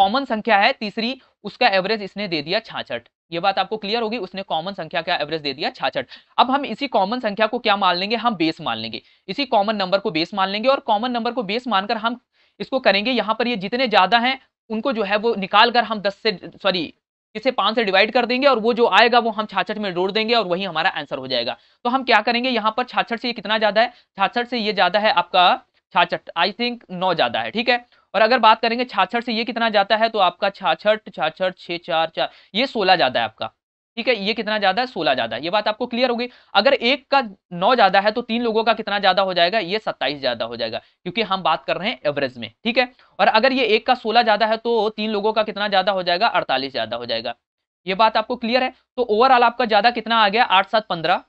कॉमन संख्या है तीसरी उसका एवरेज इसने दे दिया छाछठ ये बात आपको क्लियर होगी उसने कॉमन संख्या का एवरेज दे दिया छाछठ अब हम इसी कॉमन संख्या को क्या मान लेंगे हम बेस मान लेंगे इसी कॉमन नंबर को बेस मान लेंगे और कॉमन नंबर को बेस मानकर हम इसको करेंगे यहाँ पर ये जितने ज्यादा हैं उनको जो है वो निकाल कर हम 10 से सॉरी इसे पांच से डिवाइड कर देंगे और वो जो आएगा वो हम छाछठ में जोड़ देंगे और वही हमारा आंसर हो जाएगा तो हम क्या करेंगे यहाँ पर छाछठ से ये कितना ज्यादा है छाछठ से ये ज्यादा है आपका छाछठ आई थिंक नौ ज्यादा है ठीक है और अगर बात करेंगे छाछठ से ये कितना जाता है तो आपका छाछठ छाछठ छः चार चार ये सोलह ज्यादा है आपका ठीक है ये कितना ज्यादा है सोलह ज्यादा ये बात आपको क्लियर होगी अगर एक का नौ ज्यादा है तो तीन लोगों का कितना ज्यादा हो जाएगा ये सत्ताईस ज्यादा हो जाएगा क्योंकि हम बात कर रहे हैं एवरेज में ठीक है और अगर ये एक का सोलह ज्यादा है तो तीन लोगों का कितना ज्यादा हो जाएगा अड़तालीस ज्यादा हो जाएगा ये बात आपको क्लियर है तो ओवरऑल आपका ज्यादा कितना आ गया आठ सात पंद्रह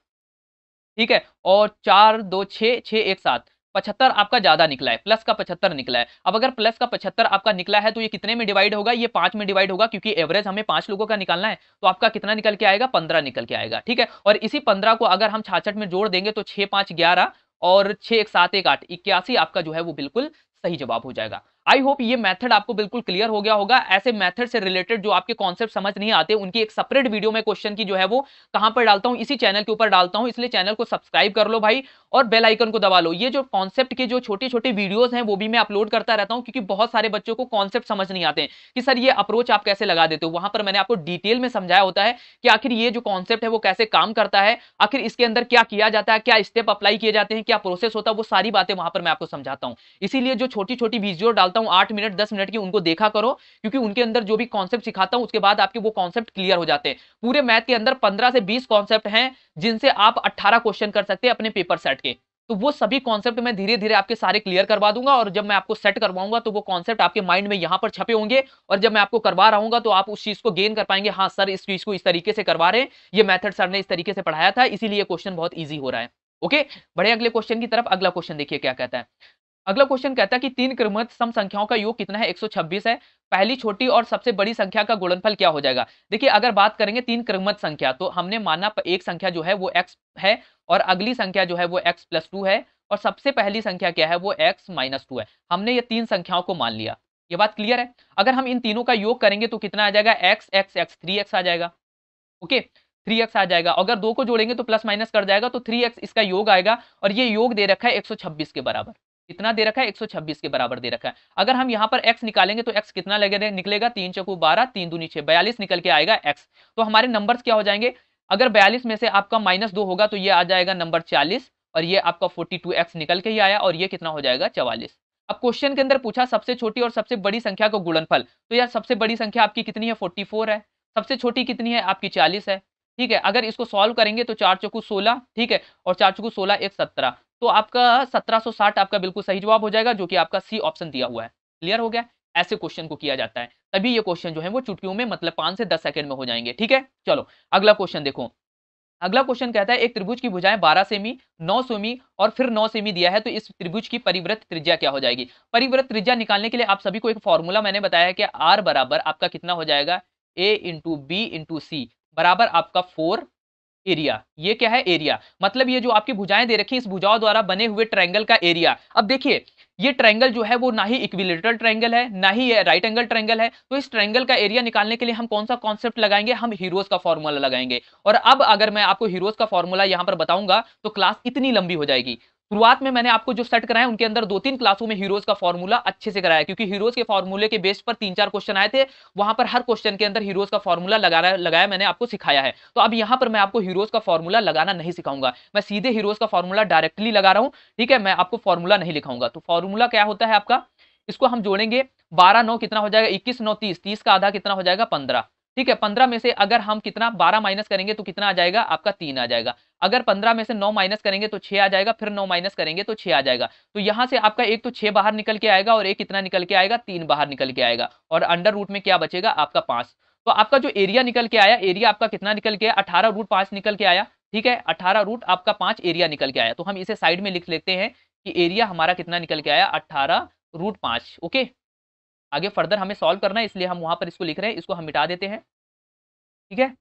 ठीक है और चार दो छ एक सात पचहत्तर आपका ज्यादा निकला है प्लस का पचहत्तर निकला है अब अगर प्लस का पचहत्तर आपका निकला है तो ये कितने में डिवाइड होगा ये पांच में डिवाइड होगा क्योंकि एवरेज हमें पांच लोगों का निकालना है तो आपका कितना निकल के आएगा पंद्रह निकल के आएगा ठीक है और इसी पंद्रह को अगर हम छाछठ में जोड़ देंगे तो छह पांच ग्यारह और छह एक सात एक आठ इक्यासी आपका जो है वो बिल्कुल सही जवाब हो जाएगा आई होप ये मेथड आपको बिल्कुल क्लियर हो गया होगा ऐसे मेथड से रिलेटेड जो आपके कॉन्सेप्ट समझ नहीं आते उनकी एक सेपरेट वीडियो में क्वेश्चन की जो है वो कहां पर डालता हूं इसी चैनल के ऊपर डालता हूं इसलिए चैनल को सब्सक्राइब कर लो भाई और बेल आइकन को दबा लो ये जो कॉन्सेप्ट के जो छोटे छोटे वीडियोज हैं वो भी मैं अपलोड करता रहता हूँ क्योंकि बहुत सारे बच्चों को कॉन्सेप्ट समझ नहीं आते कि सर ये अप्रोच आप कैसे लगा देते हो वहां पर मैंने आपको डिटेल में समझाया होता है कि आखिर ये जो कॉन्सेप्ट है वो कैसे काम करता है आखिर इसके अंदर क्या किया जाता है क्या स्टेप अप्लाई किए जाते हैं क्या प्रोसेस होता है वो सारी बातें वहां पर मैं आपको समझाता हूँ इसीलिए जो छोटी छोटी वीडियो डालता सिखाता हूँ आठ मिनट दस मिनट की उनको देखा करो क्योंकि उनके अंदर जो भी कॉन्सेप्ट सिखाता हूँ उसके बाद आपके वो कॉन्सेप्ट क्लियर हो जाते हैं पूरे मैथ के अंदर पंद्रह से बीस कॉन्सेप्ट हैं जिनसे आप अट्ठारह क्वेश्चन कर सकते हैं अपने पेपर सेट के तो वो सभी कॉन्सेप्ट मैं धीरे धीरे आपके सारे क्लियर करवा दूंगा और जब मैं आपको सेट करवाऊंगा तो वो कॉन्सेप्ट आपके माइंड में यहां पर छपे होंगे और जब मैं आपको करवा रहा तो आप उस चीज को गेन कर पाएंगे हाँ सर इस चीज को इस तरीके से करवा रहे हैं ये मेथड सर ने इस तरीके से पढ़ाया था इसीलिए क्वेश्चन बहुत ईजी हो रहा है ओके बड़े अगले क्वेश्चन की तरफ अगला क्वेश्चन देखिए क्या कहता है अगला क्वेश्चन कहता है कि तीन क्रमत सम संख्याओं का योग कितना है 126 है पहली छोटी और सबसे बड़ी संख्या का गुणनफल क्या हो जाएगा देखिए अगर बात करेंगे तीन क्रमत संख्या तो हमने माना एक संख्या जो है वो x है और अगली संख्या जो है वो x प्लस टू है और सबसे पहली संख्या क्या है वो x माइनस टू है हमने ये तीन संख्याओं को मान लिया ये बात क्लियर है अगर हम इन तीनों का योग करेंगे तो कितना आ जाएगा X X X three X आ जाएगा ओके थ्री एक्स आ जाएगा अगर दो को जोड़ेंगे तो प्लस माइनस कर जाएगा तो थ्री एक्स इसका योग आएगा और ये योग दे रखा है एक सौ छब्बीस के बराबर कितना दे रखा है 126 के बराबर दे रखा है अगर हम यहाँ पर x निकालेंगे तो x कितना लगे निकलेगा तीन चौकू बारह तीन दूनी छः बयालीस निकल के आएगा x तो हमारे नंबर्स क्या हो जाएंगे अगर बयालीस में से आपका माइनस दो होगा तो ये आ जाएगा नंबर चालीस और ये आपका फोर्टी टू एक्स निकल के ही आया और ये कितना हो जाएगा चवालीस अब क्वेश्चन के अंदर पूछा सबसे छोटी और सबसे बड़ी संख्या को गुणनफल तो यार सबसे बड़ी संख्या आपकी कितनी है फोर्टी फोर है सबसे छोटी कितनी है आपकी चालीस है ठीक है अगर इसको सॉल्व करेंगे तो चार चौकू सोलह ठीक है और चार चौकू सोलह एक सत्रह तो आपका 1760 आपका बिल्कुल सही जवाब हो जाएगा जो कि आपका सी ऑप्शन दिया हुआ है क्लियर हो गया ऐसे क्वेश्चन को किया जाता है तभी ये क्वेश्चन जो है वो चुटकियों में मतलब पांच से दस सेकंड में हो जाएंगे ठीक है चलो अगला क्वेश्चन देखो अगला क्वेश्चन कहता है एक त्रिभुज की भुजाएं 12 सेमी 9 सेमी और फिर 9 सेमी दिया है तो इस त्रिभुज की परिवृत्त त्रिज्या क्या हो जाएगी परिवृत त्रिज्या निकालने के लिए आप सभी को एक फॉर्मूला मैंने बताया है कि आर बराबर आपका कितना हो जाएगा A into B into C बराबर आपका फोर एरिया ये क्या है एरिया मतलब ये जो आपकी भुजाएं दे रखी इस भुजाओं द्वारा बने हुए ट्रायंगल का एरिया अब देखिए ये ट्रायंगल जो है वो ना ही इक्विलेटरल ट्रायंगल है ना ही ये राइट एंगल ट्रायंगल है तो इस ट्रायंगल का एरिया निकालने के लिए हम कौन सा कॉन्सेप्ट लगाएंगे हम हीरोज का फॉर्मूला लगाएंगे और अब अगर मैं आपको हीरोज का फॉर्मूला यहां पर बताऊंगा तो क्लास इतनी लंबी हो जाएगी शुरुआत में मैंने आपको जो सेट कराए उनके अंदर दो तीन क्लासों में हीरोज का फॉर्मूला अच्छे से कराया क्योंकि हीरोज के फॉर्मूले के बेस पर तीन चार क्वेश्चन आए थे वहां पर हर क्वेश्चन के अंदर हीरोज का फॉर्मूला लगाया लगाया मैंने आपको सिखाया है तो अब यहाँ पर मैं आपको हीरोज का फॉर्मूला लगाना नहीं सिखाऊंगा मैं सीधे हीरोज का फॉर्मूला डायरेक्टली लगा रहा हूँ ठीक है मैं आपको फॉर्मूला नहीं लिखाऊंगा तो फॉर्मूला क्या होता है आपका इसको हम जोड़ेंगे बारह नौ कितना हो जाएगा इक्कीस नौ तीस तीस का आधा कितना हो जाएगा पंद्रह ठीक है पंद्रह में से अगर हम कितना बारह माइनस करेंगे तो कितना आ जाएगा आपका तीन आ जाएगा अगर पंद्रह में से नौ माइनस करेंगे तो छह आ जाएगा फिर नौ माइनस करेंगे तो छह आ जाएगा तो यहां से आपका एक तो छह बाहर निकल के आएगा और एक कितना निकल के आएगा तीन बाहर निकल के आएगा और अंडर रूट में क्या बचेगा आपका पांच तो आपका जो एरिया निकल के आया एरिया आपका कितना निकल के आया अठारह रूट पांच निकल के आया ठीक है अठारह रूट आपका पांच एरिया निकल के आया तो हम इसे साइड में लिख लेते हैं कि एरिया हमारा कितना निकल के आया अठारह रूट पांच ओके आगे फर्दर हमें सॉल्व करना है इसलिए हम वहाँ पर इसको लिख रहे हैं इसको हम मिटा देते हैं ठीक है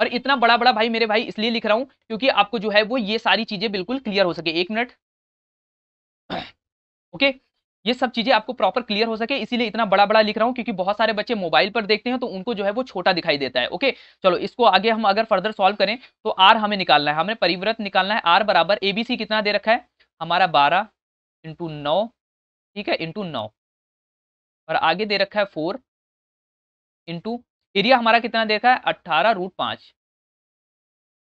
और इतना बड़ा बड़ा भाई मेरे भाई इसलिए लिख रहा हूँ क्योंकि आपको जो है वो ये सारी चीज़ें बिल्कुल क्लियर हो सके एक मिनट ओके ये सब चीज़ें आपको प्रॉपर क्लियर हो सके इसीलिए इतना बड़ा बड़ा लिख रहा हूँ क्योंकि बहुत सारे बच्चे मोबाइल पर देखते हैं तो उनको जो है वो छोटा दिखाई देता है ओके चलो इसको आगे हम अगर फर्दर सॉल्व करें तो आर हमें निकालना है हमें परिव्रत निकालना है आर बराबर ए कितना दे रखा है हमारा बारह इंटू नौ ठीक है इंटू नौ और आगे दे रखा है फोर इंटू एरिया हमारा कितना देखा है अट्ठारह रूट पाँच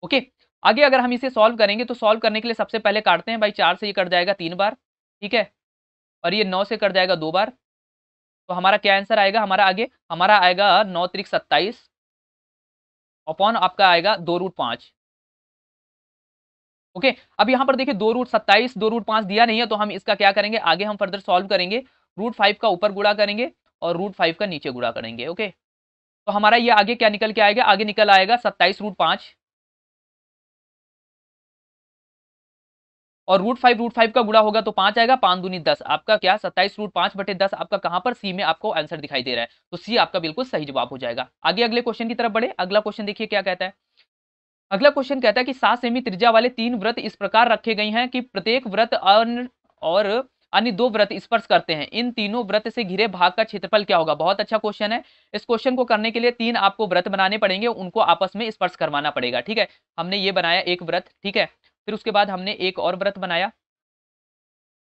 ओके आगे अगर हम इसे सॉल्व करेंगे तो सॉल्व करने के लिए सबसे पहले काटते हैं भाई चार से ये कट जाएगा तीन बार ठीक है और ये नौ से कट जाएगा दो बार तो हमारा क्या आंसर आएगा हमारा आगे हमारा आएगा नौ तरीक सत्ताईस अपॉन आपका आएगा दो रूट पाँच ओके अब यहां पर देखिए दो रूट सत्ताईस दो रूट पांच दिया नहीं है तो हम इसका क्या करेंगे आगे हम फर्दर सॉल्व करेंगे रूट फाइव का ऊपर गुड़ा करेंगे और रूट फाइव का नीचे गुड़ा करेंगे ओके तो हमारा ये आगे क्या निकल के आएगा आगे निकल आएगा सत्ताईस रूट पांच और रूट फाइव रूट फाइव का गुड़ा होगा तो पांच आएगा पांच दूनी दस आपका क्या सत्ताईस रूट पांच बटे दस आपका कहां पर सी में आपको आंसर दिखाई दे रहा है तो सी आपका बिल्कुल सही जवाब हो जाएगा आगे अगले क्वेश्चन की तरफ बढ़े अगला क्वेश्चन देखिए क्या कहता है अगला क्वेश्चन कहता है कि सात सेमी त्रिज्या वाले तीन व्रत इस प्रकार रखे गए हैं कि प्रत्येक व्रत और अन्य दो व्रत स्पर्श करते हैं इन तीनों व्रत से घिरे भाग का क्षेत्रफल क्या होगा बहुत अच्छा क्वेश्चन है इस क्वेश्चन को करने के लिए तीन आपको व्रत बनाने पड़ेंगे उनको आपस में स्पर्श करवाना पड़ेगा ठीक है हमने ये बनाया एक व्रत ठीक है फिर उसके बाद हमने एक और व्रत बनाया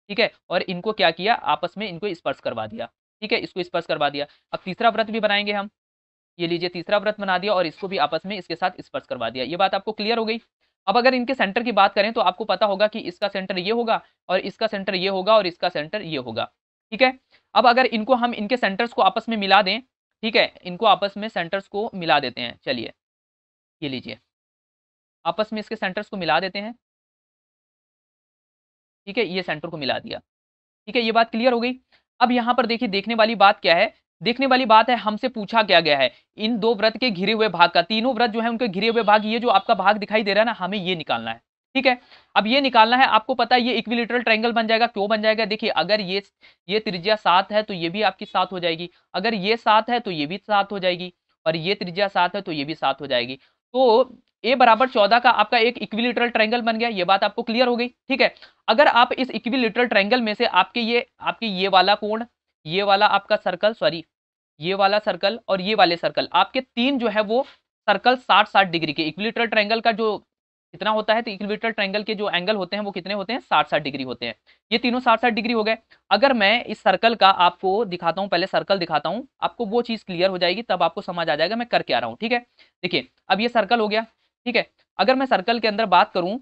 ठीक है और इनको क्या किया आपस में इनको स्पर्श करवा दिया ठीक है इसको स्पर्श करवा दिया अब तीसरा व्रत भी बनाएंगे हम ये लीजिए तीसरा व्रत बना दिया और इसको भी आपस में इसके साथ स्पर्श करवा दिया ये बात आपको क्लियर हो गई अब अगर इनके सेंटर की बात करें तो आपको पता होगा कि इसका सेंटर ये होगा और इसका सेंटर ये होगा और इसका सेंटर ये होगा ठीक है अब अगर इनको हम इनके सेंटर्स को आपस में मिला दें ठीक है इनको आपस में सेंटर्स को मिला देते हैं चलिए ये लीजिए आपस में इसके सेंटर्स को मिला देते हैं ठीक है ये सेंटर को मिला दिया ठीक है ये बात क्लियर हो गई अब यहाँ पर देखिए देखने वाली बात क्या है देखने वाली बात है हमसे पूछा क्या गया है इन दो व्रत के घिरे हुए भाग का तीनों व्रत जो है उनके घिरे हुए भाग ये जो आपका भाग दिखाई दे रहा है ना हमें ये निकालना है ठीक है अब ये निकालना है आपको पता है ये इक्विलेटरल ट्रायंगल बन जाएगा क्यों बन जाएगा देखिए अगर ये ये त्रिज्या सात है तो ये भी आपकी सात हो जाएगी अगर ये सात है तो ये भी सात हो जाएगी और ये त्रिज्या सात है तो ये भी सात हो जाएगी तो ए बराबर चौदह का आपका एक इक्विलेटरल ट्रायंगल बन गया ये बात आपको क्लियर हो गई ठीक है अगर आप इस इक्विलेटरल ट्रायंगल में से आपके ये आपके ये वाला कोण ये वाला आपका सर्कल सॉरी ये वाला सर्कल और ये वाले सर्कल आपके तीन जो है वो सर्कल साठ साठ डिग्री के इक्विलेटरल ट्रायंगल का जो कितना होता है तो इक्विलेटरल ट्रायंगल के जो एंगल होते हैं वो कितने होते हैं साठ साठ डिग्री होते हैं ये तीनों साठ साठ डिग्री हो गए अगर मैं इस सर्कल का आपको दिखाता हूँ पहले सर्कल दिखाता हूँ आपको वो चीज़ क्लियर हो जाएगी तब आपको समझ आ जाएगा मैं करके आ रहा हूँ ठीक है देखिए अब ये सर्कल हो गया ठीक है अगर मैं सर्कल के अंदर बात करूँ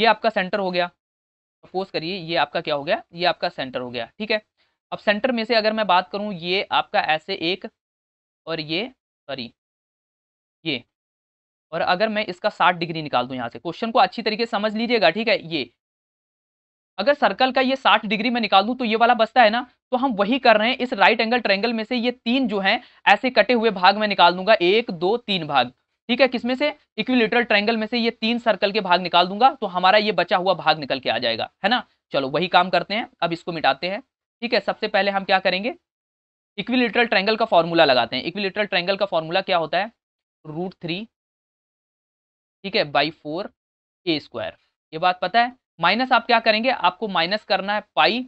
ये आपका सेंटर हो गया सपोज करिए ये आपका क्या हो गया ये आपका सेंटर हो गया ठीक है अब सेंटर में से अगर मैं बात करूं ये आपका ऐसे एक और ये सॉरी ये और अगर मैं इसका साठ डिग्री निकाल दूं यहाँ से क्वेश्चन को अच्छी तरीके से समझ लीजिएगा ठीक है ये अगर सर्कल का ये 60 डिग्री में निकाल दूं तो ये वाला बचता है ना तो हम वही कर रहे हैं इस राइट एंगल ट्रैंगल में से ये तीन जो है ऐसे कटे हुए भाग में निकाल दूंगा एक दो तीन भाग ठीक है किसमें से इक्विलेटरल ट्रेंगल में से ये तीन सर्कल के भाग निकाल दूंगा तो हमारा ये बचा हुआ भाग निकल के आ जाएगा है ना चलो वही काम करते हैं अब इसको मिटाते हैं ठीक है सबसे पहले हम क्या करेंगे इक्विलेटरल ट्रैंगल का फॉर्मूला लगाते हैं इक्विलेटरल ट्रैंगल का फॉर्मूला क्या होता है रूट थ्री ठीक है बाई फोर ए स्क्वायर ये बात पता है माइनस आप क्या करेंगे आपको माइनस करना है पाई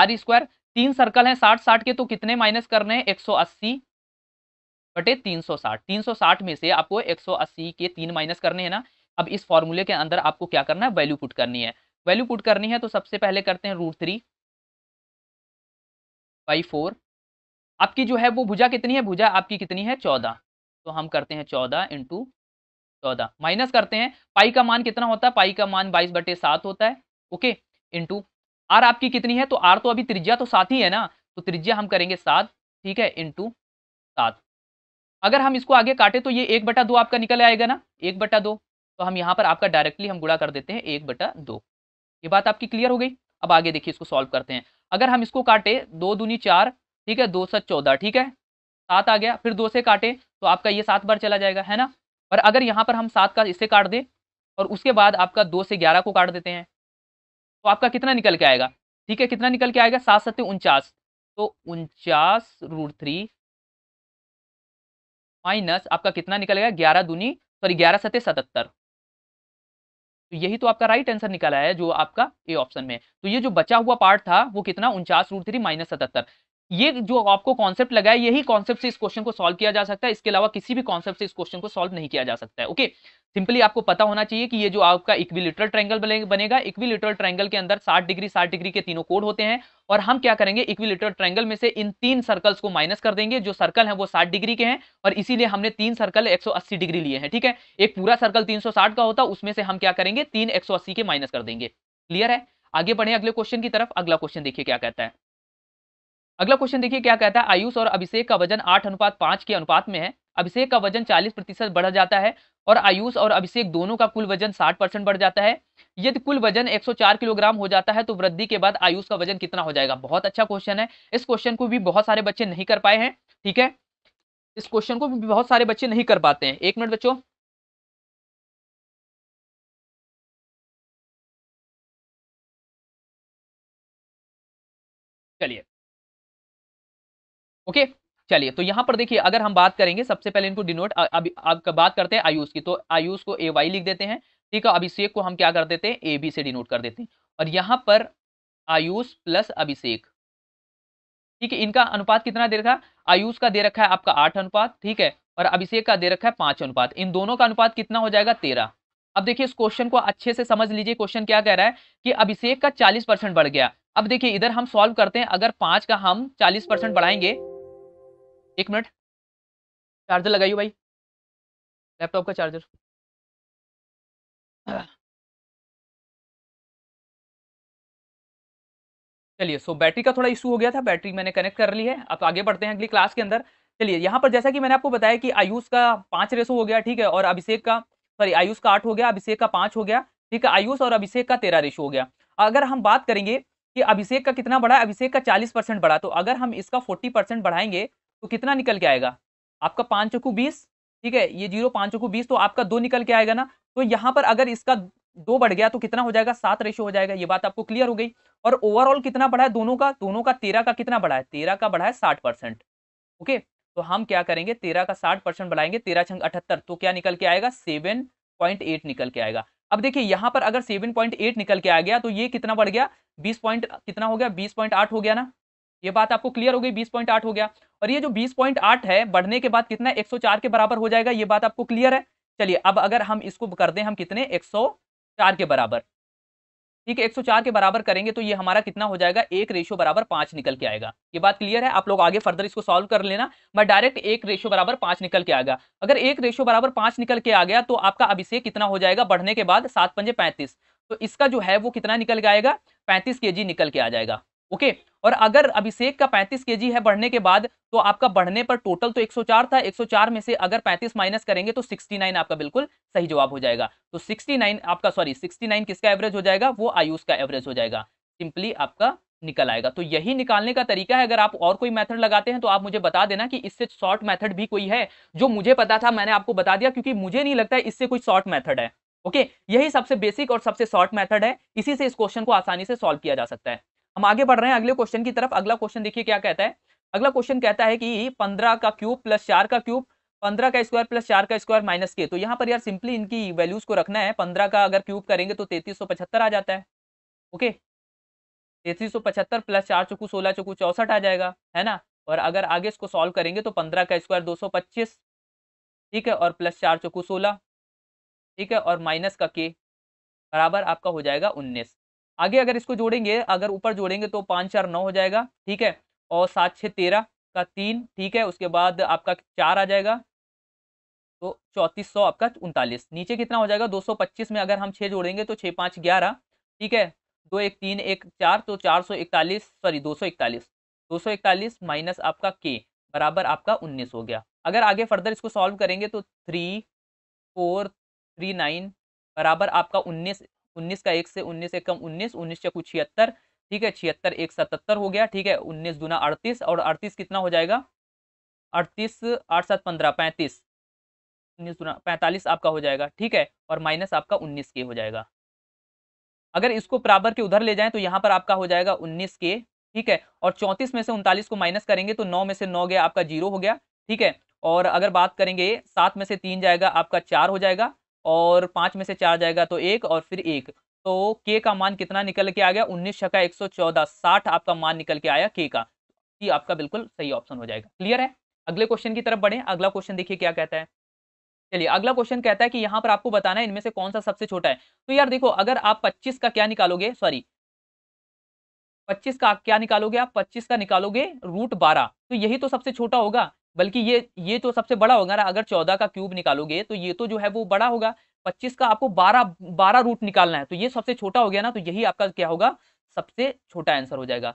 आर स्क्वायर तीन सर्कल हैं साठ साठ के तो कितने माइनस करने हैं एक सौ अस्सी बटे तीन सौ साठ तीन सौ साठ में से आपको एक सौ अस्सी के तीन माइनस करने हैं ना अब इस फॉर्मूले के अंदर आपको क्या करना है वैल्यू पुट करनी है वैल्यू पुट करनी है तो सबसे पहले करते हैं रूट थ्री बाई फोर आपकी जो है वो भुजा कितनी है भुजा आपकी कितनी है चौदह तो हम करते हैं चौदह इंटू चौदह माइनस करते हैं पाई का मान कितना होता है पाई का मान बाईस बटे सात होता है ओके इंटू आर आपकी कितनी है तो आर तो अभी त्रिज्या तो सात ही है ना तो त्रिज्या हम करेंगे सात ठीक है इंटू सात अगर हम इसको आगे काटे तो ये एक बटा दो आपका निकल आएगा ना एक बटा दो तो हम यहाँ पर आपका डायरेक्टली हम गुड़ा कर देते हैं एक बटा दो ये बात आपकी क्लियर हो गई अब आगे देखिए इसको सॉल्व करते हैं अगर हम इसको काटे दो दूनी चार ठीक है दो सत चौदह ठीक है सात आ गया फिर दो से काटे तो आपका ये सात बार चला जाएगा है ना पर अगर यहाँ पर हम सात का इससे काट दें और उसके बाद आपका दो से ग्यारह को काट देते हैं तो आपका कितना निकल के आएगा ठीक है कितना निकल के आएगा सात सत्य उनचास तो उनचास रूट थ्री माइनस आपका कितना निकल गया ग्यारह दूनी सॉरी ग्यारह सत्य सतहत्तर तो यही तो आपका राइट आंसर निकला है जो आपका ए ऑप्शन में तो ये जो बचा हुआ पार्ट था वो कितना उनचास रूट थ्री माइनस सतहत्तर ये जो आपको कॉन्सेप्ट लगा है यही कॉन्सेप्ट से इस क्वेश्चन को सॉल्व किया जा सकता है इसके अलावा किसी भी कॉन्सेप्ट से इस क्वेश्चन को सॉल्व नहीं किया जा सकता है ओके सिंपली आपको पता होना चाहिए कि ये जो आपका इक्विलिटरल ट्रायंगल बनेगा इक्विलिटरल ट्रायंगल के अंदर 60 डिग्री 60 डिग्री के तीनों कोड होते हैं और हम क्या करेंगे इक्विलिटरल ट्रायंगल में से इन तीन सर्कल्स को माइनस कर देंगे जो सर्कल है वो 60 डिग्री के हैं और इसीलिए हमने तीन सर्कल 180 डिग्री लिए हैं ठीक है एक पूरा सर्कल तीन का होता उसमें से हम क्या करेंगे तीन एक के माइनस कर देंगे क्लियर है आगे बढ़े अगले क्वेश्चन की तरफ अगला क्वेश्चन देखिए क्या कहता है अगला क्वेश्चन देखिए क्या कहता है आयुष और अभिषेक का वजन आठ अनुपात पांच के अनुपात में है अभिषेक का वजन चालीस प्रतिशत बढ़ जाता है और आयुष और अभिषेक दोनों का कुल वजन साठ परसेंट बढ़ जाता है यदि कुल वजन चार किलोग्राम हो जाता है तो वृद्धि के बाद आयुष का वजन कितना हो जाएगा बहुत अच्छा क्वेश्चन है इस क्वेश्चन को भी बहुत सारे बच्चे नहीं कर पाए हैं ठीक है इस क्वेश्चन को भी बहुत सारे बच्चे नहीं कर पाते हैं एक मिनट बच्चों चलिए ओके चलिए तो यहाँ पर देखिए अगर हम बात करेंगे सबसे पहले इनको डिनोट अभी आप बात करते हैं आयुष की तो आयुष को ए वाई लिख देते हैं ठीक है अभिषेक को हम क्या कर देते हैं ए बी से डिनोट कर देते हैं और यहाँ पर आयुष प्लस अभिषेक ठीक है इनका अनुपात कितना दे रखा है आयुष का दे रखा है आपका आठ अनुपात ठीक है और अभिषेक का दे रखा है पांच अनुपात इन दोनों का अनुपात कितना हो जाएगा तेरह अब देखिए इस क्वेश्चन को अच्छे से समझ लीजिए क्वेश्चन क्या कह रहा है कि अभिषेक का चालीस परसेंट बढ़ गया अब देखिए इधर हम सॉल्व करते हैं अगर पांच का हम चालीस परसेंट बढ़ाएंगे एक मिनट चार्जर लगाइए भाई लैपटॉप का चार्जर चलिए सो बैटरी का थोड़ा इशू हो गया था बैटरी मैंने कनेक्ट कर ली है अब आगे बढ़ते हैं अगली क्लास के अंदर चलिए यहाँ पर जैसा कि मैंने आपको बताया कि आयुष का पांच रेसो हो गया ठीक है और अभिषेक का सॉरी आयुष का आठ हो गया अभिषेक का पांच हो गया ठीक है आयुष और अभिषेक का तेरह रेशो हो गया अगर हम बात करेंगे कि अभिषेक का कितना बढ़ा अभिषेक का चालीस परसेंट बढ़ा तो अगर हम इसका फोर्टी परसेंट बढ़ाएंगे तो कितना निकल के आएगा आपका पाँच चौकू बीस ठीक है ये जीरो पाँच चौकू बीस तो आपका दो निकल के आएगा ना तो यहाँ पर अगर इसका दो बढ़ गया तो कितना हो जाएगा सात रेशो हो जाएगा ये बात आपको क्लियर हो गई और ओवरऑल कितना बढ़ा है दोनों का दोनों का तेरह का कितना बढ़ा है तेरह का बढ़ा है साठ परसेंट ओके तो हम क्या करेंगे तेरह का साठ परसेंट बढ़ाएंगे तेरह छंग अठहत्तर तो क्या निकल के आएगा सेवन पॉइंट एट निकल के आएगा अब देखिए यहाँ पर अगर सेवन पॉइंट एट निकल के आ गया तो ये कितना बढ़ गया बीस पॉइंट कितना हो गया बीस पॉइंट आठ हो गया ना ये बात आपको क्लियर हो गई बीस पॉइंट आठ हो गया और ये जो बीस पॉइंट आठ है बढ़ने के बाद कितना एक सौ चार के बराबर हो जाएगा ये बात आपको क्लियर है चलिए अब अगर हम इसको कर दें हम कितने एक सौ चार के बराबर ठीक है एक सौ चार के बराबर करेंगे तो ये हमारा कितना हो जाएगा एक रेशो बराबर पांच निकल के आएगा ये बात क्लियर है आप लोग आगे फर्दर इसको सॉल्व कर लेना मैं डायरेक्ट एक रेशो बराबर पांच निकल के आएगा अगर एक रेशो बराबर पांच निकल के आ गया तो आपका अब इसे कितना हो जाएगा बढ़ने के बाद सात पंजे पैंतीस तो इसका जो है वो कितना निकल के आएगा पैंतीस के निकल के आ जाएगा ओके और अगर अभिषेक का 35 केजी है बढ़ने के बाद तो आपका बढ़ने पर टोटल तो 104 था 104 में से अगर 35 माइनस करेंगे तो 69 आपका बिल्कुल सही जवाब हो जाएगा तो 69 आपका सॉरी 69 किसका एवरेज हो जाएगा वो आयुष का एवरेज हो जाएगा सिंपली आपका निकल आएगा तो यही निकालने का तरीका है अगर आप और कोई मेथड लगाते हैं तो आप मुझे बता देना कि इससे शॉर्ट मेथड भी कोई है जो मुझे पता था मैंने आपको बता दिया क्योंकि मुझे नहीं लगता है इससे कोई शॉर्ट मेथड है ओके यही सबसे बेसिक और सबसे शॉर्ट मेथड है इसी से इस क्वेश्चन को आसानी से सॉल्व किया जा सकता है हम आगे बढ़ रहे हैं अगले क्वेश्चन की तरफ अगला क्वेश्चन देखिए क्या कहता है अगला क्वेश्चन कहता है कि पंद्रह का क्यूब प्लस चार का क्यूब पंद्रह का स्क्वायर प्लस चार का स्क्वायर माइनस के तो यहाँ पर यार सिंपली इनकी वैल्यूज को रखना है पंद्रह का अगर क्यूब करेंगे तो तैतीस आ जाता है ओके तैतीस सौ पचहत्तर प्लस चार चुकू सोलह चुकू चौसठ आ जाएगा है ना और अगर आगे इसको सॉल्व करेंगे तो पंद्रह का स्क्वायर दो सौ पच्चीस ठीक है और प्लस चार चुकू सोलह ठीक है और माइनस का के बराबर आपका हो जाएगा उन्नीस आगे अगर इसको जोड़ेंगे अगर ऊपर जोड़ेंगे तो पाँच चार नौ हो जाएगा ठीक है और सात छः तेरह का तीन ठीक है उसके बाद आपका चार आ जाएगा तो चौंतीस सौ आपका उनतालीस नीचे कितना हो जाएगा दो सौ पच्चीस में अगर हम छः जोड़ेंगे तो छः पाँच ग्यारह ठीक है दो एक तीन एक चार तो चार सौ इकतालीस सॉरी दो सौ इकतालीस दो सौ इकतालीस माइनस आपका के बराबर आपका उन्नीस हो गया अगर आगे फर्दर इसको सॉल्व करेंगे तो थ्री फोर थ्री नाइन बराबर आपका उन्नीस उन्नीस का एक से उन्नीस एक कम उन्नीस उन्नीस चकू छिहत्तर ठीक है छिहत्तर एक सतहत्तर हो गया ठीक है उन्नीस दुना अड़तीस और अड़तीस कितना हो जाएगा अड़तीस आठ सात पंद्रह पैंतीस उन्नीस दुना पैंतालीस आपका हो जाएगा ठीक है और माइनस आपका उन्नीस के हो जाएगा अगर इसको बराबर के उधर ले जाएं तो यहाँ पर आपका हो जाएगा उन्नीस के ठीक है और चौंतीस में से उनतालीस को माइनस करेंगे तो नौ में से नौ गया आपका जीरो हो गया ठीक है और अगर बात करेंगे सात में से तीन जाएगा आपका चार हो जाएगा और पाँच में से चार जाएगा तो एक और फिर एक तो के का मान कितना निकल के आ गया उन्नीस छका एक सौ चौदह साठ आपका मान निकल के आया के का ये आपका बिल्कुल सही ऑप्शन हो जाएगा क्लियर है अगले क्वेश्चन की तरफ बढ़े अगला क्वेश्चन देखिए क्या कहता है चलिए अगला क्वेश्चन कहता है कि यहाँ पर आपको बताना है इनमें से कौन सा सबसे छोटा है तो यार देखो अगर आप पच्चीस का क्या निकालोगे सॉरी पच्चीस का क्या निकालोगे आप पच्चीस का निकालोगे रूट बारह तो यही तो सबसे छोटा होगा बल्कि ये ये तो सबसे बड़ा होगा ना अगर चौदह का क्यूब निकालोगे तो ये तो जो है वो बड़ा होगा पच्चीस का आपको बारह बारह रूट निकालना है तो ये सबसे छोटा हो गया ना तो यही आपका क्या होगा सबसे छोटा आंसर हो जाएगा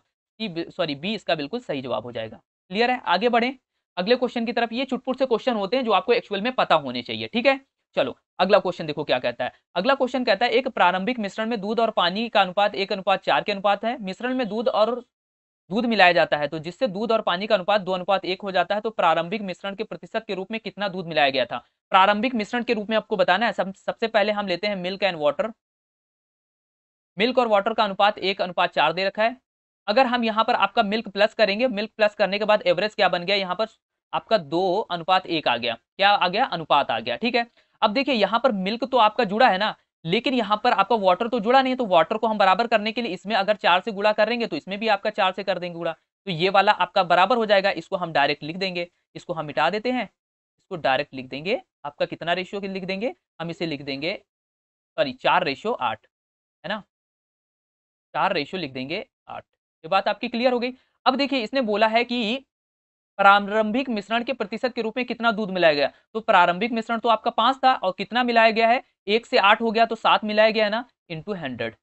सॉरी बी इसका बिल्कुल सही जवाब हो जाएगा क्लियर है आगे बढ़े अगले क्वेश्चन की तरफ ये चुटपुट से क्वेश्चन होते हैं जो आपको एक्चुअल में पता होने चाहिए ठीक है चलो अगला क्वेश्चन देखो क्या कहता है अगला क्वेश्चन कहता है एक प्रारंभिक मिश्रण में दूध और पानी का अनुपात एक अनुपात चार के अनुपात है मिश्रण में दूध और दूध मिलाया जाता है तो जिससे दूध और पानी का अनुपात दो अनुपात एक हो जाता है तो प्रारंभिक मिश्रण के प्रतिशत के रूप में कितना दूध मिलाया गया था प्रारंभिक मिश्रण के रूप में आपको बताना है सब, सबसे पहले हम लेते हैं मिल्क एंड वाटर मिल्क और वाटर का अनुपात एक अनुपात चार दे रखा है अगर हम यहाँ पर आपका मिल्क प्लस करेंगे मिल्क प्लस करने के बाद एवरेज क्या बन गया यहाँ पर आपका दो अनुपात एक आ गया क्या आ गया अनुपात आ गया ठीक है अब देखिए यहाँ पर मिल्क तो आपका जुड़ा है ना लेकिन यहाँ पर आपका वाटर तो जुड़ा नहीं है तो वाटर को हम बराबर करने के लिए इसमें अगर चार से गुड़ा करेंगे तो इसमें भी आपका चार से कर देंगे गुड़ा तो ये वाला आपका बराबर हो जाएगा इसको हम डायरेक्ट लिख देंगे इसको हम मिटा देते हैं इसको डायरेक्ट लिख देंगे आपका कितना रेशियो लिख देंगे हम इसे लिख देंगे सॉरी चार रेशियो आठ है ना चार रेशियो लिख देंगे आठ ये बात आपकी क्लियर हो गई अब देखिए इसने बोला है कि प्रारंभिक मिश्रण के प्रतिशत के रूप में कितना दूध मिलाया गया तो प्रारंभिक मिश्रण तो आपका पांच था और कितना मिलाया गया है एक से आठ हो गया तो सात मिलाया गया है ना इंटू हंड्रेड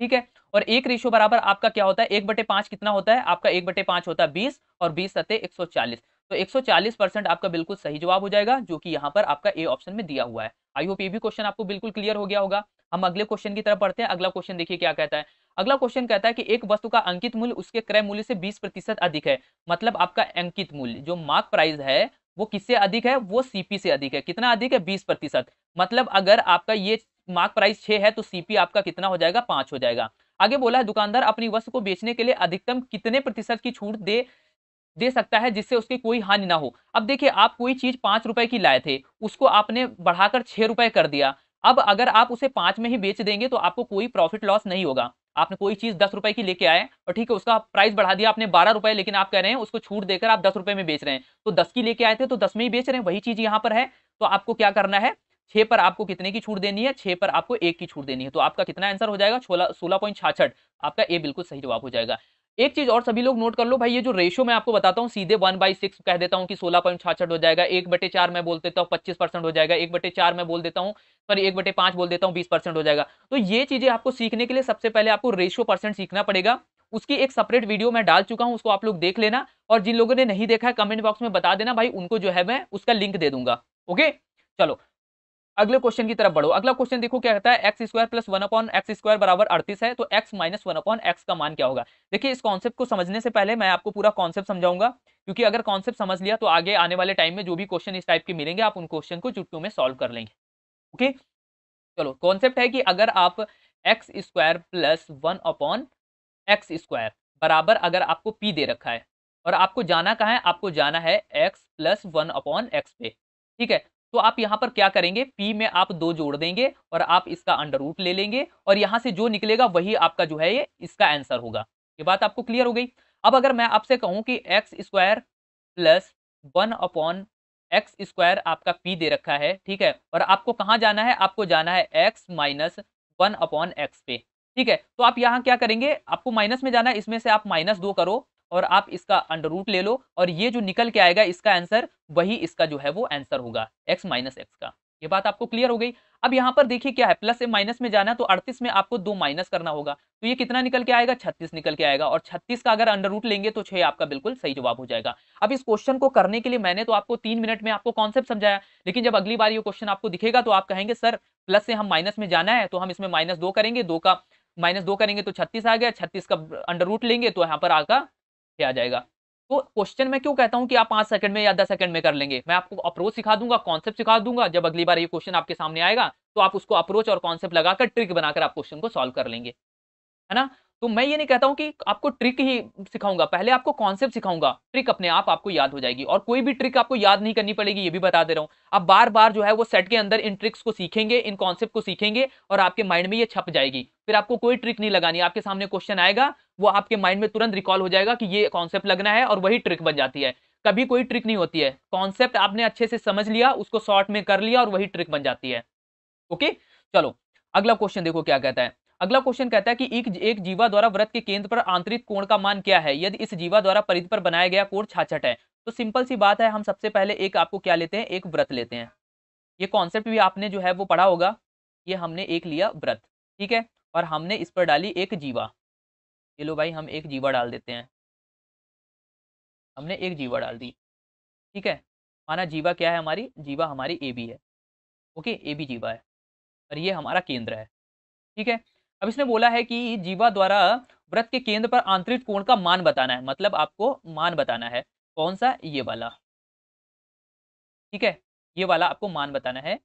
ठीक है और एक रेशियो बराबर आपका क्या होता है एक बटे पांच कितना होता है आपका एक बटे पांच होता है बीस और बीस सत्य एक सौ चालीस तो 140 परसेंट आपका बिल्कुल सही जवाब हो जाएगा जो कि यहाँ पर आपका ए ऑप्शन में दिया हुआ है आई होप ये भी क्वेश्चन आपको बिल्कुल क्लियर हो गया होगा हम अगले क्वेश्चन की तरफ पढ़ते हैं अगला क्वेश्चन देखिए क्या कहता है अगला क्वेश्चन कहता है कि एक वस्तु का अंकित मूल्य उसके क्रय मूल्य से बीस प्रतिशत अधिक है मतलब आपका अंकित मूल्य जो मार्क प्राइस है वो किससे अधिक है वो सीपी से अधिक है कितना अधिक है बीस प्रतिशत मतलब अगर आपका ये मार्क प्राइस छह है तो सीपी आपका कितना हो जाएगा पांच हो जाएगा आगे बोला है दुकानदार अपनी वस्तु को बेचने के लिए अधिकतम कितने प्रतिशत की छूट दे दे सकता है जिससे उसकी कोई हानि ना हो अब देखिए आप कोई चीज़ पांच रुपए की लाए थे उसको आपने बढ़ाकर छह रुपए कर दिया अब अगर आप उसे पांच में ही बेच देंगे तो आपको कोई प्रॉफिट लॉस नहीं होगा आपने कोई चीज दस रुपए की लेके आए और ठीक है उसका प्राइस बढ़ा दिया आपने बारह रुपए लेकिन आप कह रहे हैं उसको छूट देकर आप दस रुपए में बेच रहे हैं तो दस की लेके आए थे तो दस में ही बेच रहे हैं वही चीज यहाँ पर है तो आपको क्या करना है छह पर आपको कितने की छूट देनी है छह पर आपको एक की छूट देनी है तो आपका कितना आंसर हो जाएगा सोलह सोलह पॉइंट छाछ आपका ए बिल्कुल सही जवाब हो जाएगा एक चीज और सभी लोग नोट कर लो भाई ये जो रेशो मैं आपको बताता हूँ सीधे वन बाई सिक्स कह देता हूँ कि सोलह पॉइंट छाछठ हो जाएगा एक बटे चार मैं बोल देता हूँ पच्चीस परसेंट हो जाएगा एक बटे चार मैं बोल देता हूँ सॉरी एक बटे पांच बोल देता हूँ बीस परसेंट हो जाएगा तो ये चीजें आपको सीखने के लिए सबसे पहले आपको रेशियो परसेंट सीखना पड़ेगा उसकी एक सेपरेट वीडियो मैं डाल चुका हूँ उसको आप लोग देख लेना और जिन लोगों ने नहीं देखा है कमेंट बॉक्स में बता देना भाई उनको जो है मैं उसका लिंक दे दूंगा ओके चलो अगले क्वेश्चन की तरफ बढ़ो अगला क्वेश्चन देखो क्या कहता है X square plus one upon X square बराबर अड़तीस है तो X minus one upon X का मान क्या होगा देखिए इस कॉन्सेप्ट को समझने से पहले मैं आपको पूरा कॉन्सेप्ट समझाऊंगा क्योंकि अगर कॉन्सेप्ट समझ लिया तो आगे आने वाले टाइम में जो भी क्वेश्चन इस टाइप के मिलेंगे आप उन क्वेश्चन को चुटकियों में सॉल्व कर लेंगे ओके चलो कॉन्सेप्ट है कि अगर आप X square plus one upon X square बराबर अगर आपको पी दे रखा है और आपको जाना कहाँ है आपको जाना है X plus one upon X पे ठीक है तो आप यहाँ पर क्या करेंगे पी में आप दो जोड़ देंगे और आप इसका अंडर रूट ले लेंगे और यहाँ से जो निकलेगा वही आपका जो है ये इसका आंसर होगा ये बात आपको क्लियर हो गई अब अगर मैं आपसे कहूँ कि X square plus one upon X square आपका पी दे रखा है ठीक है और आपको कहाँ जाना है आपको जाना है X minus one upon X पे ठीक है तो आप यहाँ क्या करेंगे आपको माइनस में जाना है इसमें से आप माइनस दो करो और आप इसका अंडर रूट ले लो और ये जो निकल के आएगा इसका आंसर वही इसका जो है वो आंसर होगा एक्स माइनस एक्स का ये बात आपको क्लियर हो गई अब यहाँ पर देखिए क्या है प्लस से माइनस में जाना तो अड़तीस में आपको दो माइनस करना होगा तो ये कितना निकल के आएगा छत्तीस निकल के आएगा और छत्तीस का अगर अंडर रूट लेंगे तो छह आपका बिल्कुल सही जवाब हो जाएगा अब इस क्वेश्चन को करने के लिए मैंने तो आपको तीन मिनट में आपको कॉन्सेप्ट समझाया लेकिन जब अगली बार ये क्वेश्चन आपको दिखेगा तो आप कहेंगे सर प्लस से हम माइनस में जाना है तो हम इसमें माइनस दो करेंगे दो का माइनस दो करेंगे तो छत्तीस आ गया छत्तीस का अंडर रूट लेंगे तो यहाँ पर आगा ये आ जाएगा तो क्वेश्चन में क्यों कहता हूँ कि आप पाँच सेकंड में या दस सेकंड में कर लेंगे मैं आपको अप्रोच सिखा दूंगा कॉन्सेप्ट सिखा दूंगा जब अगली बार ये क्वेश्चन आपके सामने आएगा तो आप उसको अप्रोच और कॉन्सेप्ट लगाकर ट्रिक बनाकर आप क्वेश्चन को सॉल्व कर लेंगे है ना तो मैं ये नहीं कहता हूँ कि आपको ट्रिक ही सिखाऊंगा पहले आपको कॉन्सेप्ट सिखाऊंगा ट्रिक अपने आप आपको याद हो जाएगी और कोई भी ट्रिक आपको याद नहीं करनी पड़ेगी ये भी बता दे रहा हूँ आप बार बार जो है वो सेट के अंदर इन ट्रिक्स को सीखेंगे इन कॉन्सेप्ट को सीखेंगे और आपके माइंड में ये छप जाएगी फिर आपको कोई ट्रिक नहीं लगानी आपके सामने क्वेश्चन आएगा वो आपके माइंड में तुरंत रिकॉल हो जाएगा कि ये कॉन्सेप्ट लगना है और वही ट्रिक बन जाती है कभी कोई ट्रिक नहीं होती है कॉन्सेप्ट आपने अच्छे से समझ लिया उसको शॉर्ट में कर लिया और वही ट्रिक बन जाती है ओके चलो अगला क्वेश्चन देखो क्या कहता है अगला क्वेश्चन कहता है कि एक, एक जीवा द्वारा व्रत के केंद्र पर आंतरिक कोण का मान क्या है यदि इस जीवा द्वारा परिध पर बनाया गया कोण छाछट है तो सिंपल सी बात है हम सबसे पहले एक आपको क्या लेते हैं एक व्रत लेते हैं ये कॉन्सेप्ट भी आपने जो है वो पढ़ा होगा ये हमने एक लिया व्रत ठीक है और हमने इस पर डाली एक जीवा ये लो भाई हम एक जीवा डाल देते हैं हमने एक जीवा डाल दी ठीक है माना जीवा क्या है हमारी जीवा हमारी ए बी है ओके ए बी जीवा है और ये हमारा केंद्र है ठीक है अब इसने बोला है कि जीवा द्वारा व्रत के केंद्र पर आंतरिक कोण का मान बताना है मतलब आपको मान बताना है कौन सा ये वाला ठीक है ये वाला आपको मान बताना है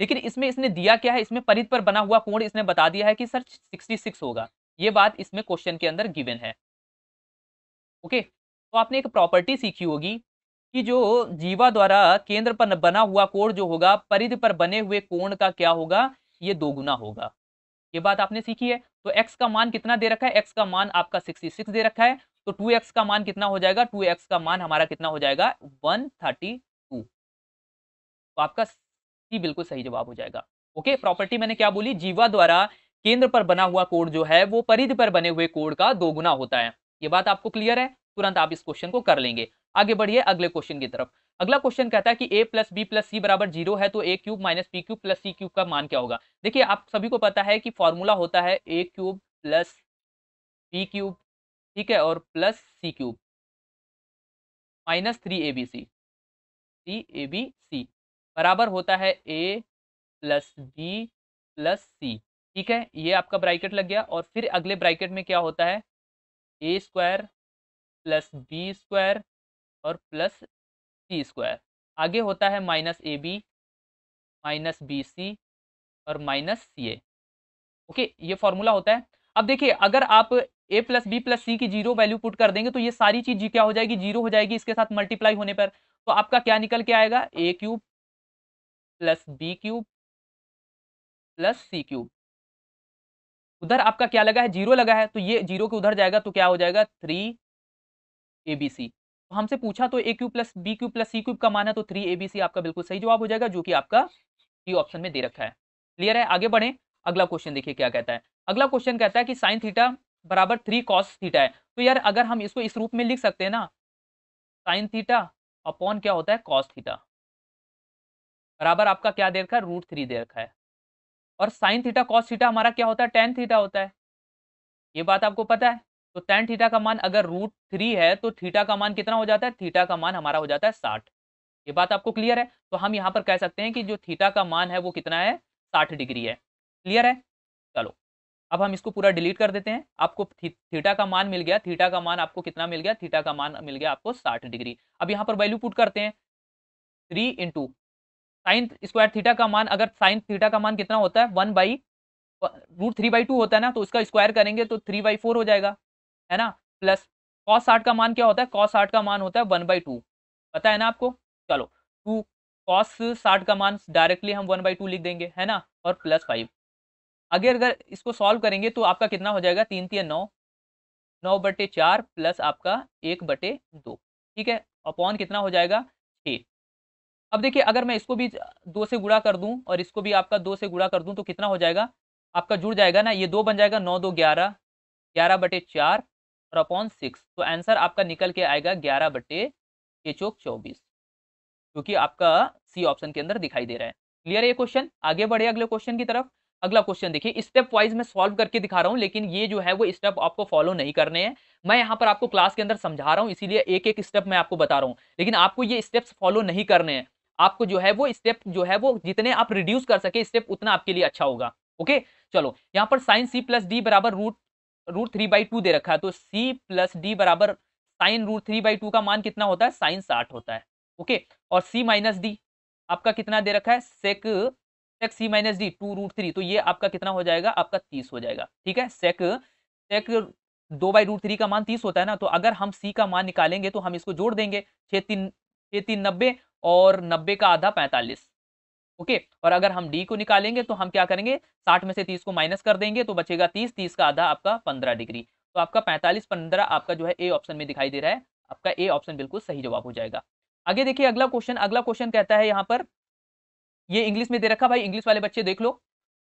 लेकिन इसमें इसने दिया क्या है इसमें परित पर बना हुआ कोण इसने बता दिया है कि सर 66 होगा ये बात इसमें क्वेश्चन के अंदर गिवन है ओके तो आपने एक प्रॉपर्टी सीखी होगी कि जो जीवा द्वारा केंद्र पर बना हुआ कोण जो होगा परिधि पर बने हुए कोण का क्या होगा ये दोगुना होगा ये बात आपने सीखी है तो x का मान कितना दे रखा है x का मान आपका 66 दे रखा है तो 2x का मान कितना हो जाएगा 2x का मान हमारा कितना हो जाएगा 132 तो आपका सी बिल्कुल सही जवाब हो जाएगा ओके प्रॉपर्टी मैंने क्या बोली जीवा द्वारा केंद्र पर बना हुआ कोड जो है वो परिधि पर बने हुए कोड का दोगुना होता है ये बात आपको क्लियर है तुरंत आप इस क्वेश्चन को कर लेंगे आगे बढ़िए अगले क्वेश्चन की तरफ अगला क्वेश्चन कहता है कि A plus B plus C बराबर जीरो है तो A cube minus P cube plus C cube का मान क्या होगा देखिए आप सभी को पता है कि फॉर्मूला होता है A cube plus P cube ठीक है और plus C cube minus three A B C C A B C बराबर होता है A plus B plus C ठीक है ये आपका ब्राइकेट लग गया और फिर अगले ब्राइकेट में क्या होता है A square plus B square और प्लस सी स्क्वायर आगे होता है minus A B minus B C और माइनस सी ए ओके ये फॉर्मूला होता है अब देखिए अगर आप A plus B plus C की जीरो वैल्यू पुट कर देंगे तो ये सारी चीज क्या हो जाएगी जीरो हो जाएगी इसके साथ मल्टीप्लाई होने पर तो आपका क्या निकल के आएगा A cube plus B cube plus C cube उधर आपका क्या लगा है जीरो लगा है तो ये जीरो के उधर जाएगा तो क्या हो जाएगा थ्री ए बी सी तो हमसे पूछा तो A cube plus B cube plus C cube का मान है तो थ्री ए बी सी आपका बिल्कुल सही जवाब हो जाएगा जो कि आपका डी ऑप्शन में दे रखा है क्लियर है आगे बढ़े अगला क्वेश्चन देखिए क्या कहता है अगला क्वेश्चन कहता है कि साइन थीटा बराबर थ्री कॉस थीटा है तो यार अगर हम इसको इस रूप में लिख सकते हैं ना साइन थीटा अपॉन क्या होता है कॉस थीटा बराबर आपका क्या दे रखा है रूट थ्री दे रखा है और साइन थीटा कॉस थीटा हमारा क्या होता है टेन थीटा होता है ये बात आपको पता है तो टेन थीटा का मान अगर रूट थ्री है तो थीटा का मान कितना हो जाता है थीटा का मान हमारा हो जाता है साठ ये बात आपको क्लियर है तो हम यहाँ पर कह सकते हैं कि जो थीटा का मान है वो कितना है साठ डिग्री है क्लियर है चलो अब हम इसको पूरा डिलीट कर देते हैं आपको थी, थीटा का मान मिल गया थीटा का मान आपको कितना मिल गया थीटा का मान मिल गया आपको साठ डिग्री अब यहाँ पर वैल्यू पुट करते हैं three into sine square theta का मान अगर साइन थीटा का मान कितना होता है one by root three by two होता है ना तो उसका स्क्वायर करेंगे तो थ्री बाई फोर हो जाएगा है ना प्लस कॉस साठ का मान क्या होता है कॉस साठ का मान होता है वन बाई टू पता है ना आपको चलो टू कॉस साठ का मान डायरेक्टली हम वन बाई टू लिख देंगे है ना और प्लस फाइव अगर अगर इसको सॉल्व करेंगे तो आपका कितना हो जाएगा तीन तीन नौ नौ बटे चार प्लस आपका एक बटे दो ठीक है अपॉन कितना हो जाएगा छः अब देखिए अगर मैं इसको भी दो से गुड़ा कर दूं और इसको भी आपका दो से गुड़ा कर दूं तो कितना हो जाएगा आपका जुड़ जाएगा ना ये दो बन जाएगा नौ दो ग्यारह ग्यारह बटे चार और अपॉन सिक्स तो आंसर आपका निकल के आएगा ग्यारह बटे के चौक चौबीस क्योंकि आपका सी ऑप्शन के अंदर दिखाई दे रहा है क्लियर है ये क्वेश्चन आगे बढ़े अगले क्वेश्चन की तरफ अगला क्वेश्चन देखिए स्टेप वाइज मैं सॉल्व करके दिखा रहा हूँ लेकिन ये जो है वो स्टेप आपको फॉलो नहीं करने हैं मैं यहाँ पर आपको क्लास के अंदर समझा रहा हूँ इसीलिए एक एक स्टेप मैं आपको बता रहा हूँ लेकिन आपको ये स्टेप्स फॉलो नहीं करने हैं आपको जो है वो स्टेप जो है वो जितने आप रिड्यूस कर सके स्टेप उतना आपके लिए अच्छा होगा ओके चलो यहाँ पर साइन सी प्लस डी बराबर root root three by two दे रखा है तो सी प्लस डी बराबर sine root three by two का मान कितना होता है साइन साठ होता है ओके और सी माइनस डी आपका कितना दे रखा है sec sec C minus D two root three तो ये आपका कितना हो जाएगा आपका तीस हो जाएगा ठीक है सेक सेक दो बाई रूट थ्री का मान तीस होता है ना तो अगर हम सी का मान निकालेंगे तो हम इसको जोड़ देंगे छः तीन छः तीन नब्बे और नब्बे का आधा पैंतालीस ओके और अगर हम डी को निकालेंगे तो हम क्या करेंगे साठ में से तीस को माइनस कर देंगे तो बचेगा तीस तीस का आधा आपका पंद्रह डिग्री तो आपका पैंतालीस पंद्रह आपका जो है ए ऑप्शन में दिखाई दे रहा है आपका ए ऑप्शन बिल्कुल सही जवाब हो जाएगा आगे देखिए अगला क्वेश्चन अगला क्वेश्चन कहता है यहाँ पर ये इंग्लिश में दे रखा भाई इंग्लिश वाले बच्चे देख लो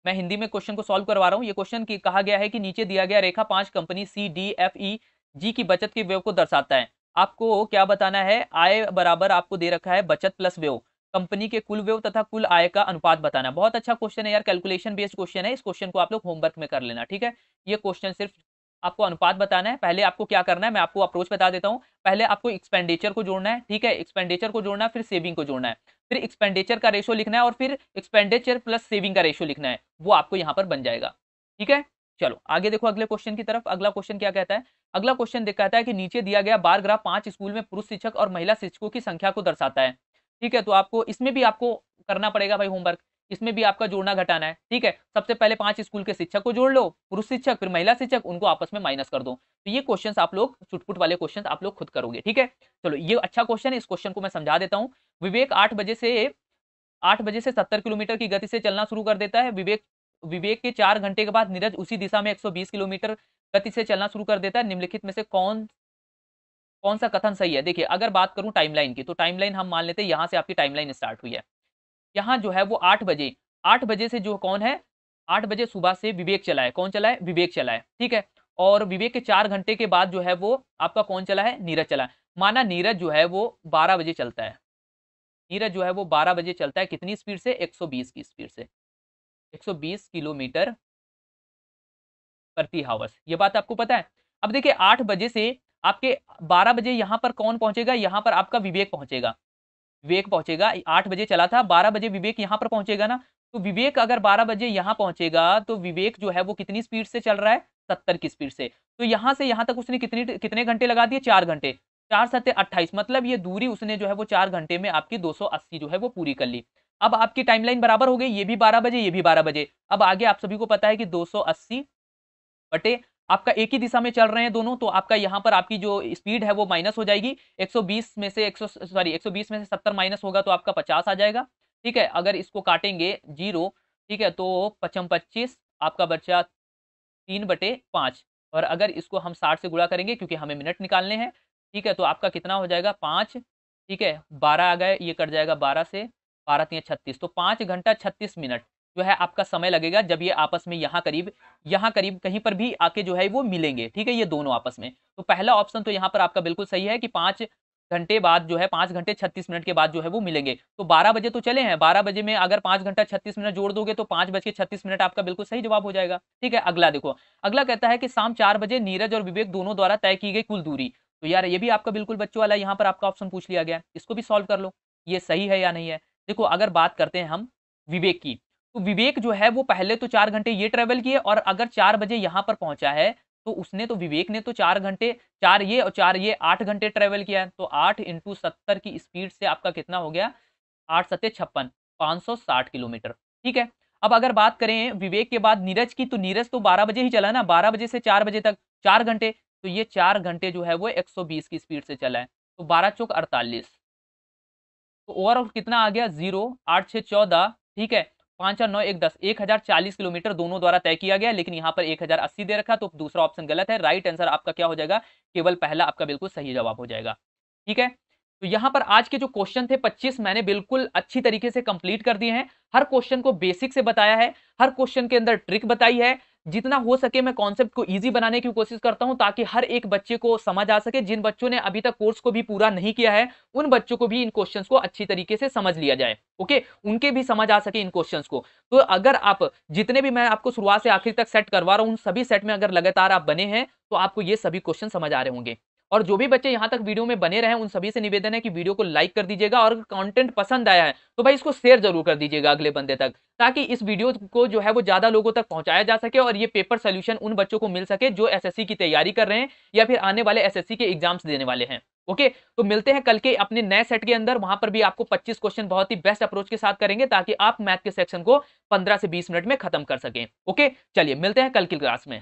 मैं हिंदी में क्वेश्चन को सॉल्व करवा रहा हूँ ये क्वेश्चन कहा गया है कि नीचे दिया गया रेखा पांच company C D F E G की बचत के व्यव को दर्शाता है आपको क्या बताना है आय बराबर आपको दे रखा है बचत प्लस व्यव कंपनी के कुल व्यव तथा कुल आय का अनुपात बताना बहुत अच्छा क्वेश्चन है यार कैलकुलेशन बेस्ड क्वेश्चन है इस क्वेश्चन को आप लोग होमवर्क में कर लेना ठीक है ये क्वेश्चन सिर्फ आपको अनुपात बताना है पहले आपको क्या करना है मैं आपको अप्रोच बता देता हूँ पहले आपको एक्सपेंडिचर को जोड़ना है ठीक है एक्सपेंडिचर को जोड़ना है फिर सेविंग को जोड़ना है फिर एक्सपेंडिचर का रेशो लिखना है और फिर एक्सपेंडिचर प्लस सेविंग का रेशो लिखना है वो आपको यहाँ पर बन जाएगा ठीक है चलो आगे देखो अगले क्वेश्चन की तरफ अगला क्वेश्चन क्या कहता है अगला क्वेश्चन दिखाता है कि नीचे दिया गया बार ग्राफ पांच स्कूल में पुरुष शिक्षक और महिला शिक्षकों की संख्या को दर्शाता है ठीक है तो आपको इसमें भी आपको करना पड़ेगा भाई होमवर्क इसमें भी आपका जोड़ना घटाना है ठीक है सबसे पहले पांच स्कूल के शिक्षक को जोड़ लो पुरुष शिक्षक फिर महिला शिक्षक उनको आपस में माइनस कर दो तो ये क्वेश्चन आप लोग चुटपुट वाले क्वेश्चन आप लोग खुद करोगे ठीक है चलो ये अच्छा क्वेश्चन है इस क्वेश्चन को मैं समझा देता हूँ विवेक आठ बजे से आठ बजे से सत्तर किलोमीटर की गति से चलना शुरू कर देता है विवेक विवेक के चार घंटे के बाद नीरज उसी दिशा में 120 किलोमीटर गति से चलना शुरू कर देता है निम्नलिखित में से कौन कौन सा कथन सही है देखिए अगर बात करूं टाइमलाइन की तो टाइमलाइन हम मान लेते हैं यहाँ से आपकी टाइमलाइन स्टार्ट हुई है यहाँ जो है वो आठ बजे आठ बजे से जो कौन है आठ बजे सुबह से विवेक चला है कौन चला है विवेक चला है ठीक है और विवेक के चार घंटे के बाद जो है वो आपका कौन चला है नीरज चला है माना नीरज जो है वो बारह बजे चलता है नीरज जो है वो बारह बजे चलता है कितनी स्पीड से 120 की स्पीड से 120 किलोमीटर प्रति हावर्स ये बात आपको पता है अब देखिए आठ बजे से आपके बारह बजे यहाँ पर कौन पहुंचेगा यहाँ पर आपका विवेक पहुंचेगा विवेक पहुंचेगा आठ बजे चला था बारह बजे विवेक यहाँ पर पहुंचेगा ना तो विवेक अगर बारह बजे यहाँ पहुंचेगा तो विवेक जो है वो कितनी स्पीड से चल रहा है सत्तर की स्पीड से तो यहाँ से यहाँ तक उसने कितनी कितने घंटे लगा दिए चार घंटे चार सत्य अट्ठाईस मतलब ये दूरी उसने जो है वो चार घंटे में आपकी अस्सी जो है वो पूरी कर ली अब आपकी टाइमलाइन बराबर हो गई ये भी 12 बजे ये भी 12 बजे अब आगे आप सभी को पता है कि 280 बटे आपका एक ही दिशा में चल रहे हैं दोनों तो आपका यहाँ पर आपकी जो स्पीड है वो माइनस हो जाएगी 120 में से 100 सॉरी 120 में से 70 माइनस होगा तो आपका 50 आ जाएगा ठीक है अगर इसको काटेंगे जीरो ठीक है तो पचम पच्चीस आपका बच्चा तीन बटे पाँच और अगर इसको हम साठ से गुड़ा करेंगे क्योंकि हमें मिनट निकालने हैं ठीक है तो आपका कितना हो जाएगा पाँच ठीक है बारह आ गए ये कट जाएगा बारह से बारह तीन छत्तीस तो पाँच घंटा छत्तीस मिनट जो है आपका समय लगेगा जब ये आपस में यहाँ करीब यहाँ करीब कहीं पर भी आके जो है वो मिलेंगे ठीक है ये दोनों आपस में तो पहला ऑप्शन तो यहाँ पर आपका बिल्कुल सही है कि पाँच घंटे बाद जो है पाँच घंटे छत्तीस मिनट के बाद जो है वो मिलेंगे तो बारह बजे तो चले हैं बारह बजे में अगर पाँच घंटा छत्तीस मिनट जोड़ दोगे तो पाँच बज के छत्तीस मिनट आपका बिल्कुल सही जवाब हो जाएगा ठीक है अगला देखो अगला कहता है कि शाम चार बजे नीरज और विवेक दोनों द्वारा तय की गई कुल दूरी तो यार ये भी आपका बिल्कुल बच्चों वाला यहाँ पर आपका ऑप्शन पूछ लिया गया इसको भी सॉल्व कर लो ये सही है या नहीं है देखो अगर बात करते हैं हम विवेक की तो विवेक जो है वो पहले तो चार घंटे ये ट्रेवल किए और अगर चार बजे यहाँ पर पहुंचा है तो उसने तो विवेक ने तो चार घंटे चार ये और चार ये आठ घंटे ट्रेवल किया है तो आठ इंटू सत्तर की स्पीड से आपका कितना हो गया आठ सत्य छप्पन पाँच सौ साठ किलोमीटर ठीक है अब अगर बात करें विवेक के बाद नीरज की तो नीरज तो बारह बजे ही चला है ना बारह बजे से चार बजे तक चार घंटे तो ये चार घंटे जो है वो एक सौ बीस की स्पीड से चला है तो बारह चौक अड़तालीस तो ओवरऑल कितना आ गया जीरो आठ छः चौदह ठीक है पाँच चार नौ एक दस एक हजार चालीस किलोमीटर दोनों द्वारा तय किया गया लेकिन यहाँ पर एक हजार अस्सी दे रखा तो दूसरा ऑप्शन गलत है राइट आंसर आपका क्या हो जाएगा केवल पहला आपका बिल्कुल सही जवाब हो जाएगा ठीक है तो यहाँ पर आज के जो क्वेश्चन थे 25 मैंने बिल्कुल अच्छी तरीके से कंप्लीट कर दिए हैं हर क्वेश्चन को बेसिक से बताया है हर क्वेश्चन के अंदर ट्रिक बताई है जितना हो सके मैं कॉन्सेप्ट को ईजी बनाने की कोशिश करता हूं ताकि हर एक बच्चे को समझ आ सके जिन बच्चों ने अभी तक कोर्स को भी पूरा नहीं किया है उन बच्चों को भी इन क्वेश्चन को अच्छी तरीके से समझ लिया जाए ओके उनके भी समझ आ सके इन क्वेश्चन को तो अगर आप जितने भी मैं आपको शुरुआत से आखिर तक सेट करवा रहा हूँ उन सभी सेट में अगर लगातार आप बने हैं तो आपको ये सभी क्वेश्चन समझ आ रहे होंगे और जो भी बच्चे यहाँ तक वीडियो में बने रहे उन सभी से निवेदन है कि वीडियो को लाइक कर दीजिएगा और कंटेंट पसंद आया है तो भाई इसको शेयर जरूर कर दीजिएगा अगले बंदे तक ताकि इस वीडियो को जो है वो ज्यादा लोगों तक पहुंचाया जा सके और ये पेपर सोल्यूशन उन बच्चों को मिल सके जो एस की तैयारी कर रहे हैं या फिर आने वाले एस के एग्जाम्स देने वाले हैं ओके तो मिलते हैं कल के अपने नए सेट के अंदर वहां पर भी आपको पच्चीस क्वेश्चन बहुत ही बेस्ट अप्रोच के साथ करेंगे ताकि आप मैथ के सेक्शन को पंद्रह से बीस मिनट में खत्म कर सकें ओके चलिए मिलते हैं कल की क्लास में